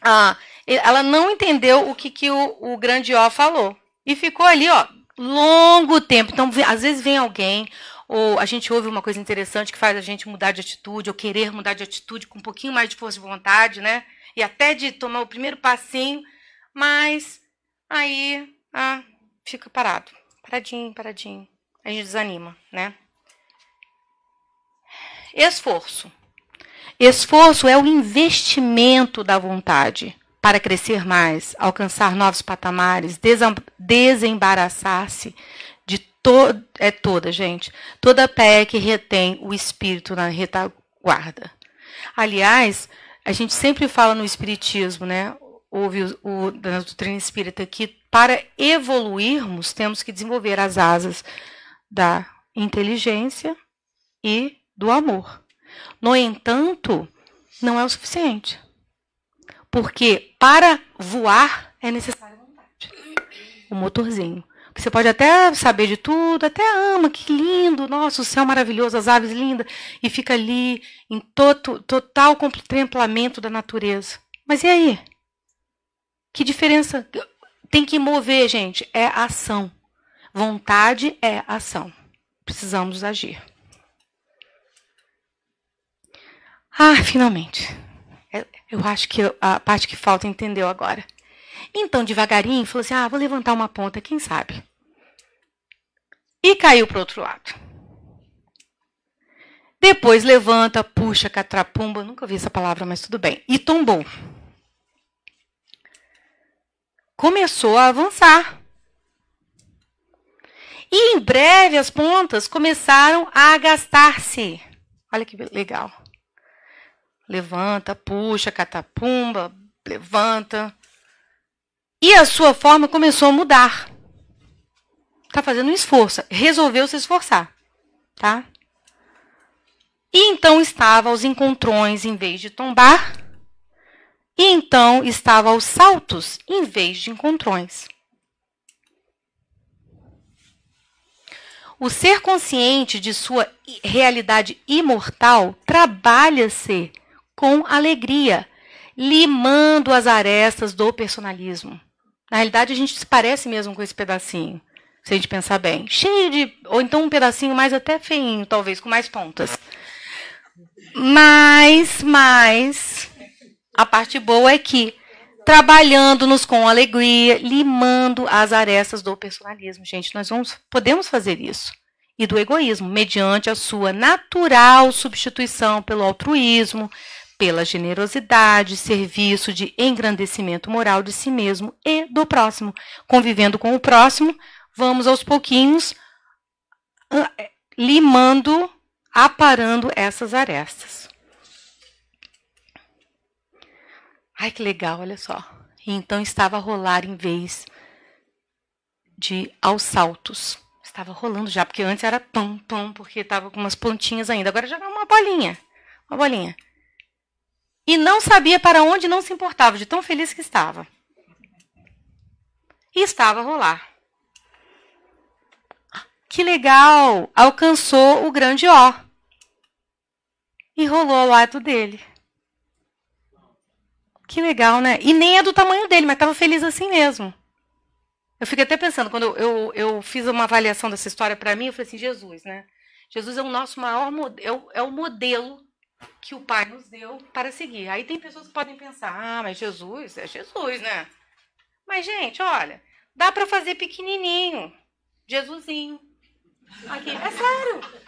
Ah, ela não entendeu o que, que o, o grande O falou. E ficou ali, ó, longo tempo. Então, às vezes vem alguém, ou a gente ouve uma coisa interessante que faz a gente mudar de atitude, ou querer mudar de atitude com um pouquinho mais de força de vontade, né? E até de tomar o primeiro passinho, mas Aí ah, fica parado, paradinho, paradinho. A gente desanima, né? Esforço. Esforço é o investimento da vontade para crescer mais, alcançar novos patamares, desembaraçar-se de todo é toda, gente, toda pé que retém o espírito na retaguarda. Aliás, a gente sempre fala no espiritismo, né? ouve o, o, da doutrina espírita que para evoluirmos temos que desenvolver as asas da inteligência e do amor. No entanto, não é o suficiente. Porque para voar é necessária vontade. O motorzinho. você pode até saber de tudo, até ama, que lindo, nossa, o céu maravilhoso, as aves lindas, e fica ali em to total contemplamento da natureza. Mas e aí? Que diferença tem que mover, gente? É ação. Vontade é ação. Precisamos agir. Ah, finalmente. É, eu acho que a parte que falta entendeu agora. Então, devagarinho, falou assim: ah, vou levantar uma ponta, quem sabe? E caiu para o outro lado. Depois levanta, puxa, catrapumba, nunca vi essa palavra, mas tudo bem. E tombou começou a avançar. E em breve as pontas começaram a agastar-se. Olha que legal. Levanta, puxa, catapumba, levanta. E a sua forma começou a mudar. Tá fazendo um esforço, resolveu se esforçar, tá? E então estava aos encontrões em vez de tombar e então estava aos saltos em vez de encontrões. O ser consciente de sua realidade imortal trabalha-se com alegria, limando as arestas do personalismo. Na realidade, a gente se parece mesmo com esse pedacinho, se a gente pensar bem. Cheio de. Ou então um pedacinho mais até feinho, talvez, com mais pontas. Mas, mas. A parte boa é que trabalhando-nos com alegria, limando as arestas do personalismo. Gente, nós vamos, podemos fazer isso. E do egoísmo, mediante a sua natural substituição pelo altruísmo, pela generosidade, serviço de engrandecimento moral de si mesmo e do próximo. Convivendo com o próximo, vamos aos pouquinhos ah, é, limando, aparando essas arestas. Ai, que legal, olha só. E então estava a rolar em vez de aos saltos. Estava rolando já, porque antes era pão, pão, porque estava com umas pontinhas ainda. Agora já é uma bolinha. Uma bolinha. E não sabia para onde, não se importava, de tão feliz que estava. E estava a rolar. Que legal! Alcançou o grande O. E rolou ao lado dele. Que legal, né? E nem é do tamanho dele, mas estava feliz assim mesmo. Eu fico até pensando, quando eu, eu, eu fiz uma avaliação dessa história para mim, eu falei assim, Jesus, né? Jesus é o nosso maior modelo, é, é o modelo que o Pai nos deu para seguir. Aí tem pessoas que podem pensar, ah, mas Jesus é Jesus, né? Mas, gente, olha, dá para fazer pequenininho, Jesusinho. Aqui. É sério.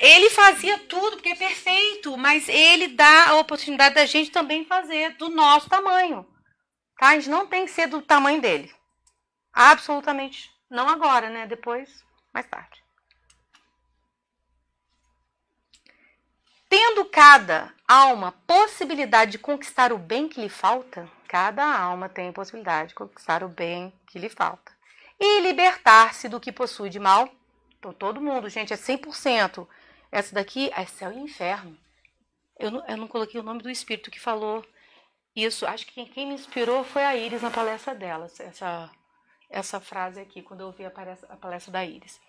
Ele fazia tudo, porque é perfeito, mas ele dá a oportunidade da gente também fazer do nosso tamanho. Tá? A gente não tem que ser do tamanho dele. Absolutamente. Não agora, né? Depois, mais tarde. Tendo cada alma possibilidade de conquistar o bem que lhe falta, cada alma tem possibilidade de conquistar o bem que lhe falta e libertar-se do que possui de mal então, todo mundo, gente, é 100%. Essa daqui é céu e inferno. Eu não, eu não coloquei o nome do espírito que falou isso. Acho que quem, me inspirou foi a Iris na palestra dela, essa, essa frase aqui, quando eu ouvi a palestra, a palestra da Iris.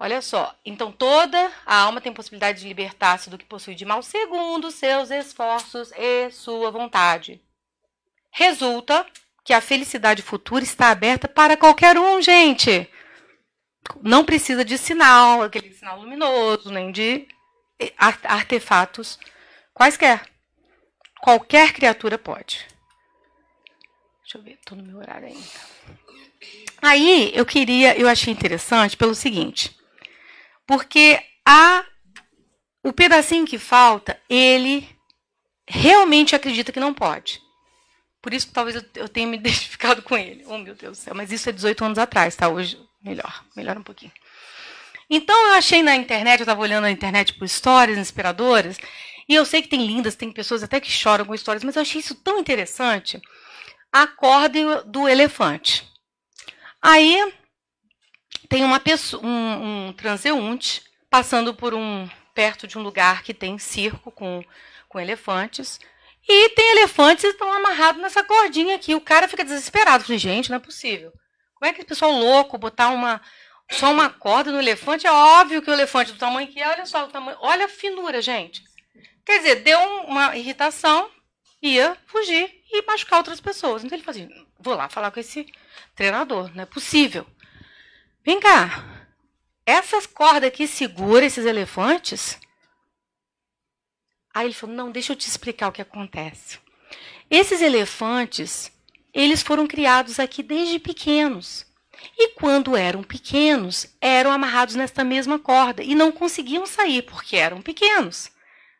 Olha só, então toda a alma tem possibilidade de libertar-se do que possui de mal segundo seus esforços e sua vontade. Resulta que a felicidade futura está aberta para qualquer um, gente não precisa de sinal, aquele sinal luminoso, nem de artefatos quaisquer. Qualquer criatura pode. Deixa eu ver, estou no meu horário ainda. Aí eu queria, eu achei interessante pelo seguinte, porque a o pedacinho que falta, ele realmente acredita que não pode. Por isso talvez eu, eu tenha me identificado com ele. Oh, meu Deus do céu, mas isso é 18 anos atrás, tá? Hoje Melhor, melhor um pouquinho. Então eu achei na internet, eu estava olhando na internet por histórias inspiradoras, e eu sei que tem lindas, tem pessoas até que choram com histórias, mas eu achei isso tão interessante. A corda do elefante. Aí tem uma pessoa, um, um transeunte passando por um perto de um lugar que tem circo com, com elefantes. E tem elefantes que estão amarrados nessa cordinha aqui. O cara fica desesperado. Falei, gente, não é possível. Como é que esse pessoal louco botar uma só uma corda no elefante? É óbvio que o elefante é do tamanho que é, olha só o tamanho, olha a finura, gente. Quer dizer, deu uma irritação, ia fugir e machucar outras pessoas. Então ele fazia, assim, vou lá falar com esse treinador, não é possível. Vem cá, essas cordas que segura esses elefantes? Aí ele falou, não, deixa eu te explicar o que acontece. Esses elefantes, eles foram criados aqui desde pequenos. E quando eram pequenos, eram amarrados nesta mesma corda e não conseguiam sair porque eram pequenos.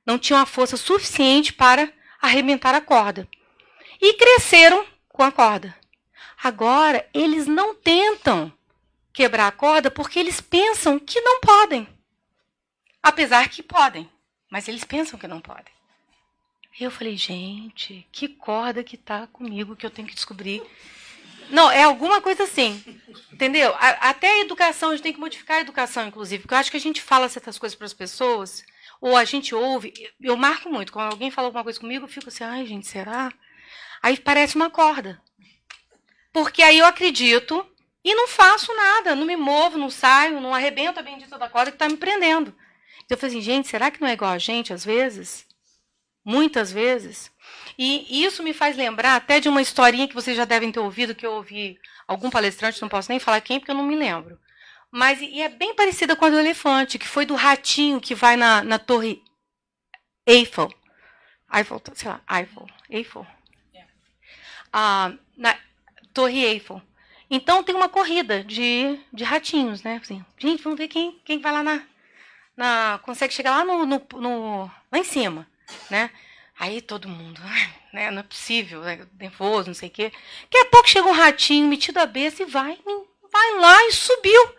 Não tinham a força suficiente para arrebentar a corda. E cresceram com a corda. Agora, eles não tentam quebrar a corda porque eles pensam que não podem. Apesar que podem, mas eles pensam que não podem. Eu falei, gente, que corda que tá comigo que eu tenho que descobrir. Não, é alguma coisa assim. Entendeu? A, até a educação, a gente tem que modificar a educação, inclusive. Porque eu acho que a gente fala certas coisas para as pessoas, ou a gente ouve. Eu marco muito. Quando alguém fala alguma coisa comigo, eu fico assim, ai, gente, será? Aí parece uma corda. Porque aí eu acredito e não faço nada, não me movo, não saio, não arrebento a bendita da corda que está me prendendo. Então, eu falei assim, gente, será que não é igual a gente às vezes? muitas vezes. E isso me faz lembrar até de uma historinha que vocês já devem ter ouvido, que eu ouvi algum palestrante, não posso nem falar quem, porque eu não me lembro. Mas e é bem parecida com a do elefante, que foi do ratinho que vai na, na torre Eiffel. Eiffel, sei lá, Eiffel. Eiffel. É. Ah, na torre Eiffel. Então tem uma corrida de, de ratinhos, né? Assim, gente, vamos ver quem, quem vai lá na, na. Consegue chegar lá no, no, no lá em cima né? Aí todo mundo, né? Não é possível, é nervoso, não sei o quê. Daqui a pouco chega um ratinho metido a besta e vai, vai lá e subiu.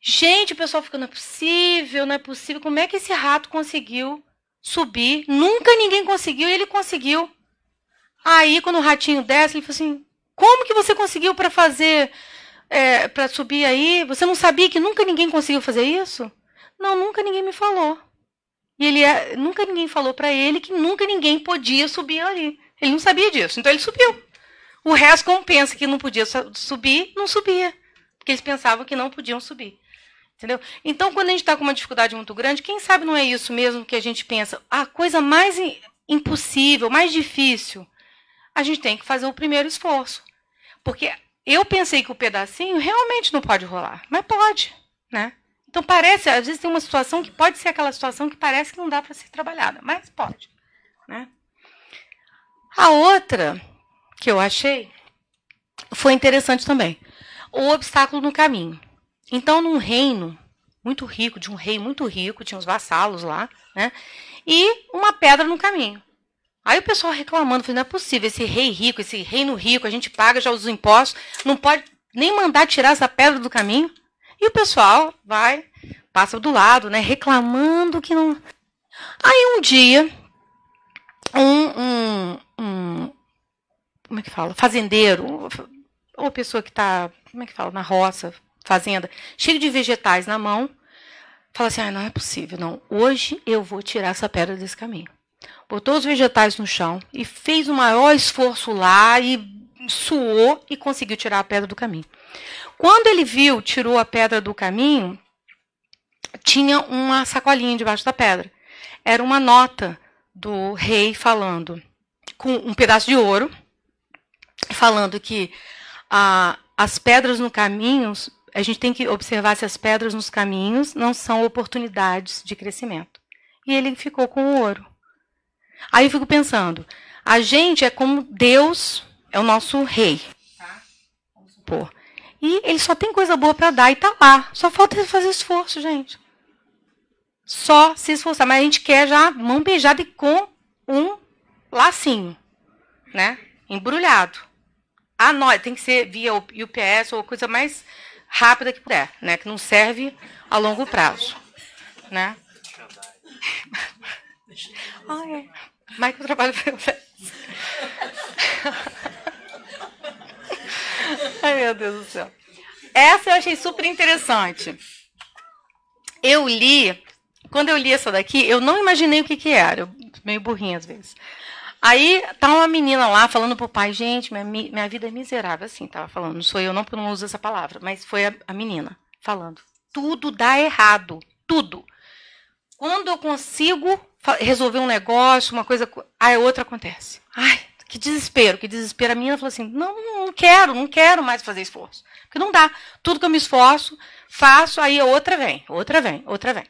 Gente, o pessoal fica, não é possível, não é possível. Como é que esse rato conseguiu subir? Nunca ninguém conseguiu e ele conseguiu. Aí, quando o ratinho desce, ele fala assim: como que você conseguiu para fazer, é, para subir aí? Você não sabia que nunca ninguém conseguiu fazer isso? Não, nunca ninguém me falou. E ele é, nunca ninguém falou para ele que nunca ninguém podia subir ali. Ele não sabia disso, então ele subiu. O resto, como pensa que não podia subir, não subia. Porque eles pensavam que não podiam subir. Entendeu? Então, quando a gente está com uma dificuldade muito grande, quem sabe não é isso mesmo que a gente pensa? A coisa mais impossível, mais difícil, a gente tem que fazer o primeiro esforço. Porque eu pensei que o pedacinho realmente não pode rolar, mas pode, né? Então parece, às vezes tem uma situação que pode ser aquela situação que parece que não dá para ser trabalhada, mas pode, né? A outra que eu achei foi interessante também. O obstáculo no caminho. Então, num reino muito rico, de um rei muito rico, tinha uns vassalos lá, né? E uma pedra no caminho. Aí o pessoal reclamando, falando, não é possível, esse rei rico, esse reino rico, a gente paga já os impostos, não pode nem mandar tirar essa pedra do caminho. E o pessoal vai, passa do lado, né? Reclamando que não. Aí um dia, um, um, um como é que fala? Fazendeiro, ou pessoa que está, como é que fala, na roça, fazenda, cheio de vegetais na mão, fala assim: ah, não é possível, não. Hoje eu vou tirar essa pedra desse caminho. Botou os vegetais no chão e fez o maior esforço lá e suou e conseguiu tirar a pedra do caminho. Quando ele viu, tirou a pedra do caminho, tinha uma sacolinha debaixo da pedra. Era uma nota do rei falando, com um pedaço de ouro, falando que ah, as pedras no caminho, a gente tem que observar se as pedras nos caminhos não são oportunidades de crescimento. E ele ficou com o ouro. Aí eu fico pensando, a gente é como Deus é o nosso rei. pô. Vamos supor. E ele só tem coisa boa para dar e tá lá. Só falta fazer esforço, gente. Só se esforçar. Mas a gente quer já mão beijada e com um lacinho, né? Embrulhado. Ah, não, é, tem que ser via UPS ou coisa mais rápida que puder, né? Que não serve a longo prazo, né? Ah, é. Michael trabalho para o UPS. Ai, meu Deus do céu. Essa eu achei super interessante. Eu li, quando eu li essa daqui, eu não imaginei o que, que era. Eu, meio burrinha às vezes. Aí tá uma menina lá falando pro pai, gente, minha, minha vida é miserável, assim, tava falando. Não sou eu não, porque eu não uso essa palavra, mas foi a, a menina falando. Tudo dá errado, tudo. Quando eu consigo resolver um negócio, uma coisa, aí outra acontece. Ai, que desespero, que desespero. A menina falou assim: não, não quero, não quero mais fazer esforço. Porque não dá. Tudo que eu me esforço, faço, aí outra vem, outra vem, outra vem.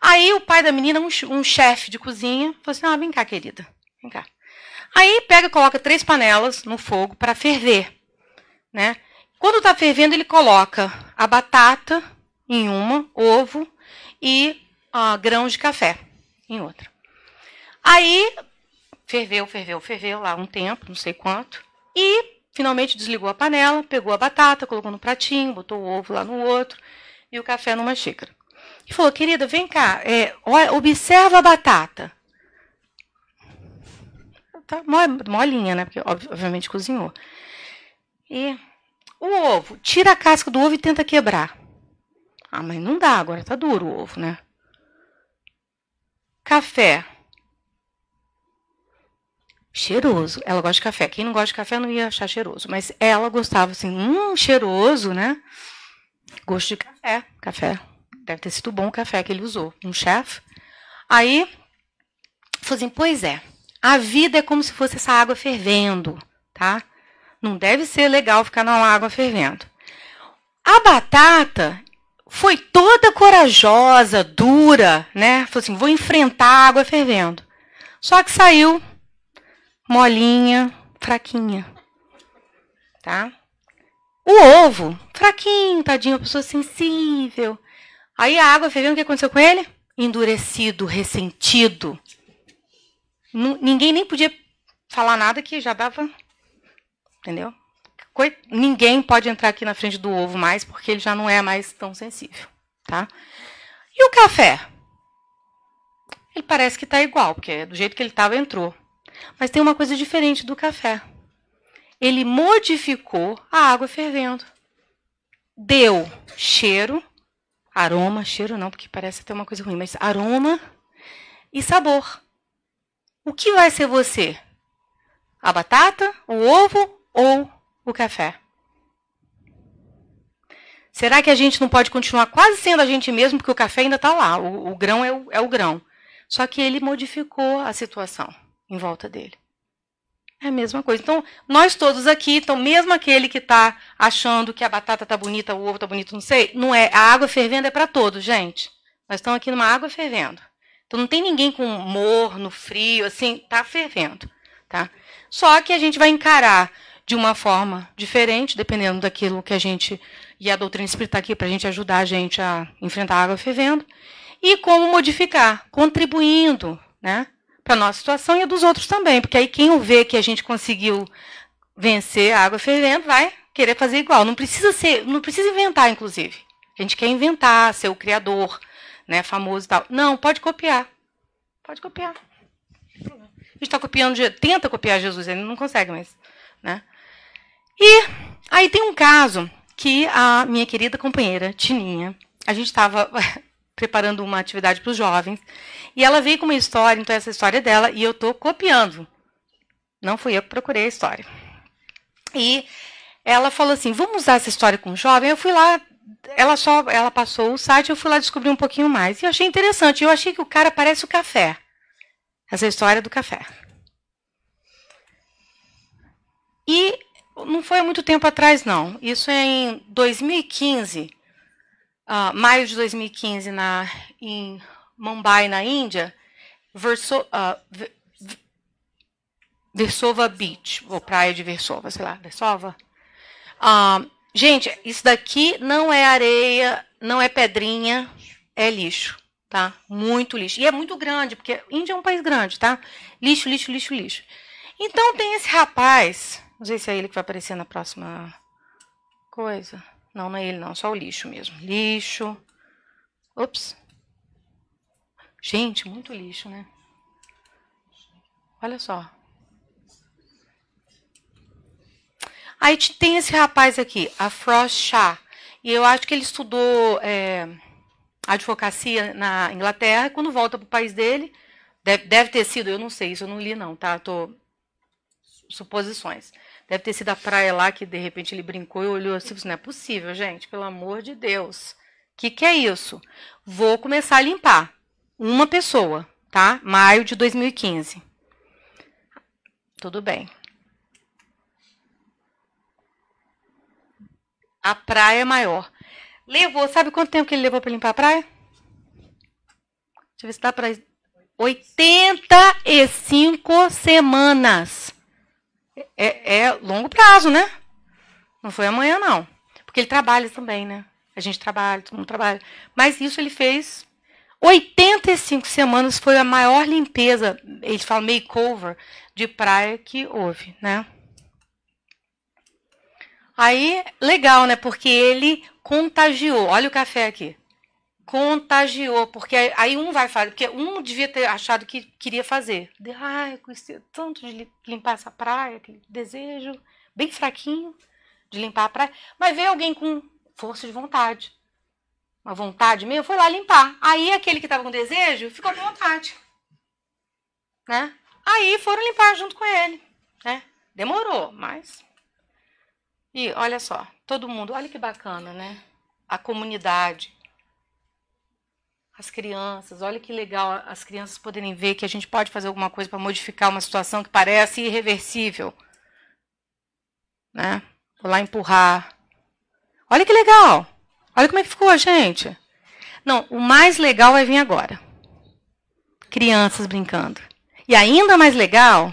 Aí o pai da menina, um, um chefe de cozinha, falou assim: ah, vem cá, querida, vem cá. Aí pega e coloca três panelas no fogo para ferver. Né? Quando está fervendo, ele coloca a batata em uma, ovo e ah, grãos de café em outra. Aí ferveu, ferveu, ferveu lá um tempo, não sei quanto. E finalmente desligou a panela, pegou a batata, colocou no pratinho, botou o ovo lá no outro e o café numa xícara. E falou: querida, vem cá, é, observa a batata. Tá molinha, né? Porque obviamente cozinhou. E o ovo, tira a casca do ovo e tenta quebrar. Ah, mas não dá, agora tá duro o ovo, né? Café, cheiroso. Ela gosta de café. Quem não gosta de café não ia achar cheiroso. Mas ela gostava assim, hum, cheiroso, né? Gosto de café. Café. Deve ter sido bom o café que ele usou. Um chefe. Aí, falou assim: pois é. A vida é como se fosse essa água fervendo, tá? Não deve ser legal ficar na água fervendo. A batata foi toda corajosa, dura, né? Falou assim: vou enfrentar a água fervendo. Só que saiu molinha, fraquinha. Tá? O ovo, fraquinho, tadinho, uma pessoa sensível. Aí a água fervendo, o que aconteceu com ele? Endurecido, ressentido. Ninguém nem podia falar nada que já dava. Entendeu? Ninguém pode entrar aqui na frente do ovo mais, porque ele já não é mais tão sensível. Tá? E o café? Ele parece que está igual, porque do jeito que ele estava, entrou. Mas tem uma coisa diferente do café. Ele modificou a água fervendo. Deu cheiro, aroma, cheiro não, porque parece até uma coisa ruim, mas aroma e sabor. O que vai ser você? A batata, o ovo ou o café? Será que a gente não pode continuar quase sendo a gente mesmo, porque o café ainda está lá, o, o grão é o, é o grão. Só que ele modificou a situação em volta dele. É a mesma coisa. Então, nós todos aqui, então, mesmo aquele que está achando que a batata está bonita, o ovo está bonito, não sei, não é. A água fervendo é para todos, gente. Nós estamos aqui numa água fervendo. Então, não tem ninguém com morno, frio, assim, está fervendo. Tá? Só que a gente vai encarar de uma forma diferente, dependendo daquilo que a gente. E a doutrina espírita tá aqui para a gente ajudar a gente a enfrentar a água fervendo. E como modificar? Contribuindo, né? para a nossa situação e a dos outros também, porque aí quem vê que a gente conseguiu vencer a água fervendo vai querer fazer igual. Não precisa ser, não precisa inventar, inclusive. A gente quer inventar, ser o criador, né, famoso e tal. Não, pode copiar. Pode copiar. A gente está copiando, tenta copiar Jesus, ele não consegue, mais, Né? E aí tem um caso que a minha querida companheira Tininha, a gente estava preparando uma atividade para os jovens. E ela veio com uma história, então essa história é dela, e eu estou copiando. Não fui eu que procurei a história. E ela falou assim: vamos usar essa história com o jovem. Eu fui lá, ela só ela passou o site, eu fui lá descobrir um pouquinho mais. E eu achei interessante. Eu achei que o cara parece o café. Essa história do café. E não foi há muito tempo atrás, não. Isso é em 2015 uh, maio de 2015 na, em Mumbai, na Índia, Verso, uh, Versova Beach, ou praia de Versova, sei lá, Versova. Uh, gente, isso daqui não é areia, não é pedrinha, é lixo, tá? Muito lixo. E é muito grande, porque Índia é um país grande, tá? Lixo, lixo, lixo, lixo. Então tem esse rapaz, não sei se é ele que vai aparecer na próxima coisa. Não, não é ele não, só o lixo mesmo. Lixo. Ops. Gente, muito lixo, né? Olha só. Aí tem esse rapaz aqui, a Frost Shah. E eu acho que ele estudou é, advocacia na Inglaterra. E quando volta para o país dele, deve, deve, ter sido, eu não sei, isso eu não li não, tá? Tô suposições. Deve ter sido a praia lá que de repente ele brincou e olhou assim, assim não é possível, gente, pelo amor de Deus. O que, que é isso? Vou começar a limpar. Uma pessoa, tá? Maio de 2015. Tudo bem. A praia é maior. Levou, sabe quanto tempo que ele levou para limpar a praia? Deixa eu ver se dá para 85 semanas. É, é longo prazo, né? Não foi amanhã, não. Porque ele trabalha também, né? A gente trabalha, todo mundo trabalha. Mas isso ele fez 85 semanas foi a maior limpeza, ele fala makeover, de praia que houve, né? Aí, legal, né? Porque ele contagiou. Olha o café aqui contagiou, porque aí um vai fazer, porque um devia ter achado que queria fazer. Ah, eu conhecia tanto de limpar essa praia, aquele desejo bem fraquinho de limpar a praia, mas veio alguém com força de vontade. Uma vontade mesmo, foi lá limpar. Aí aquele que estava com desejo ficou com vontade. Né? Aí foram limpar junto com ele, né? Demorou, mas E olha só, todo mundo, olha que bacana, né? A comunidade as crianças. Olha que legal as crianças poderem ver que a gente pode fazer alguma coisa para modificar uma situação que parece irreversível. Né? Vou lá empurrar. Olha que legal! Olha como é que ficou, gente. Não, o mais legal vai vir agora. Crianças brincando. E ainda mais legal,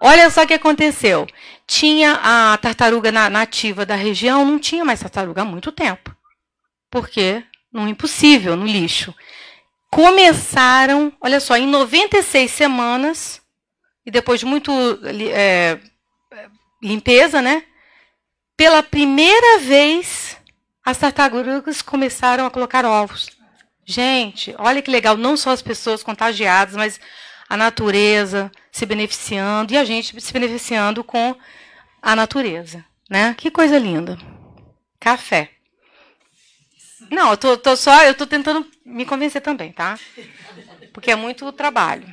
olha só o que aconteceu. Tinha a tartaruga nativa da região, não tinha mais tartaruga há muito tempo. Porque no impossível, no lixo. Começaram, olha só, em 96 semanas, e depois de muito é, limpeza, né? Pela primeira vez, as tartarugas começaram a colocar ovos. Gente, olha que legal, não só as pessoas contagiadas, mas a natureza se beneficiando e a gente se beneficiando com a natureza, né? Que coisa linda. Café. Não, eu tô, tô, só, eu tô tentando me convencer também, tá? Porque é muito trabalho.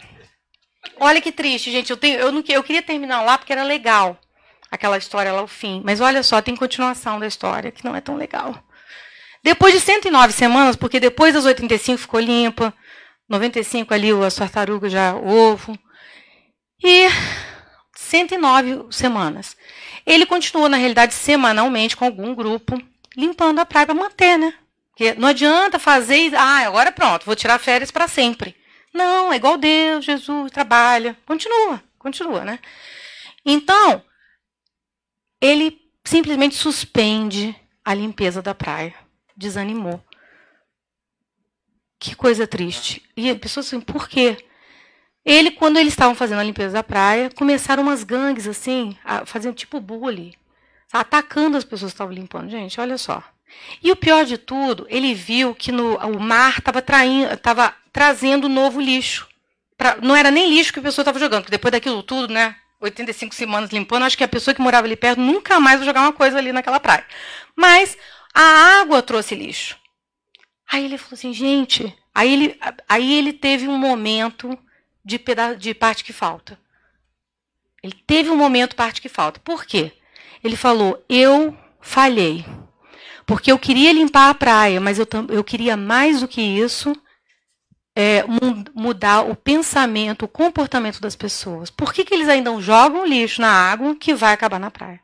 Olha que triste, gente. Eu tenho, eu não, eu queria terminar lá porque era legal aquela história lá o fim. Mas olha só, tem continuação da história que não é tão legal. Depois de 109 semanas, porque depois das 85 ficou limpa, 95 ali as tartarugas já ovo e 109 semanas. Ele continuou na realidade semanalmente com algum grupo limpando a praia para manter, né? Porque não adianta fazer, ah, agora pronto, vou tirar férias para sempre. Não, é igual Deus, Jesus, trabalha, continua, continua, né? Então, ele simplesmente suspende a limpeza da praia, desanimou. Que coisa triste. E a pessoa assim, por quê? Ele, quando eles estavam fazendo a limpeza da praia, começaram umas gangues assim, fazendo tipo bullying, atacando as pessoas que estavam limpando. Gente, olha só. E o pior de tudo, ele viu que no, o mar estava trazendo novo lixo. Pra, não era nem lixo que a pessoa estava jogando, depois daquilo tudo, né? 85 semanas limpando, acho que a pessoa que morava ali perto nunca mais vai jogar uma coisa ali naquela praia. Mas a água trouxe lixo. Aí ele falou assim, gente. Aí ele, aí ele teve um momento de, peda de parte que falta. Ele teve um momento parte que falta. Por quê? Ele falou: eu falhei. Porque eu queria limpar a praia, mas eu, eu queria mais do que isso é, mudar o pensamento, o comportamento das pessoas. Por que, que eles ainda não jogam lixo na água que vai acabar na praia?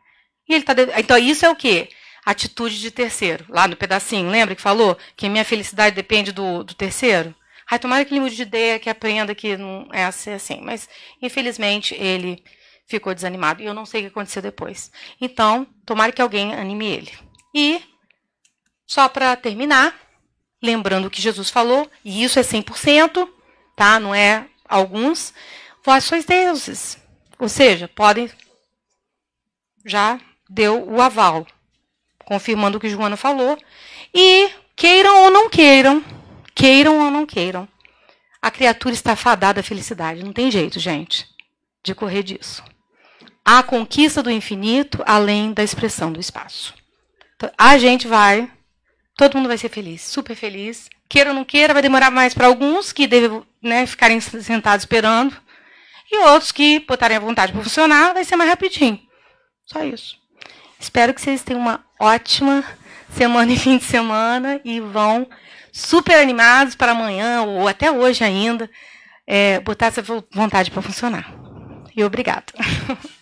E ele tá de... Então, isso é o quê? Atitude de terceiro. Lá no pedacinho, lembra que falou que minha felicidade depende do, do terceiro? Ai, tomara que ele mude de ideia, que aprenda que não é assim, assim. Mas, infelizmente, ele ficou desanimado. E eu não sei o que aconteceu depois. Então, tomara que alguém anime ele. E só para terminar, lembrando o que Jesus falou, e isso é 100%, tá? Não é alguns. Vós sois deuses. Ou seja, podem já deu o aval, confirmando o que Joana falou. E queiram ou não queiram, queiram ou não queiram, a criatura está fadada à felicidade. Não tem jeito, gente, de correr disso. A conquista do infinito além da expressão do espaço. Então, a gente vai todo mundo vai ser feliz, super feliz. Queira ou não queira, vai demorar mais para alguns que devem né, ficarem sentados esperando. E outros que botarem a vontade para funcionar, vai ser mais rapidinho. Só isso. Espero que vocês tenham uma ótima semana e fim de semana e vão super animados para amanhã ou até hoje ainda é, botar essa vontade para funcionar. E obrigada.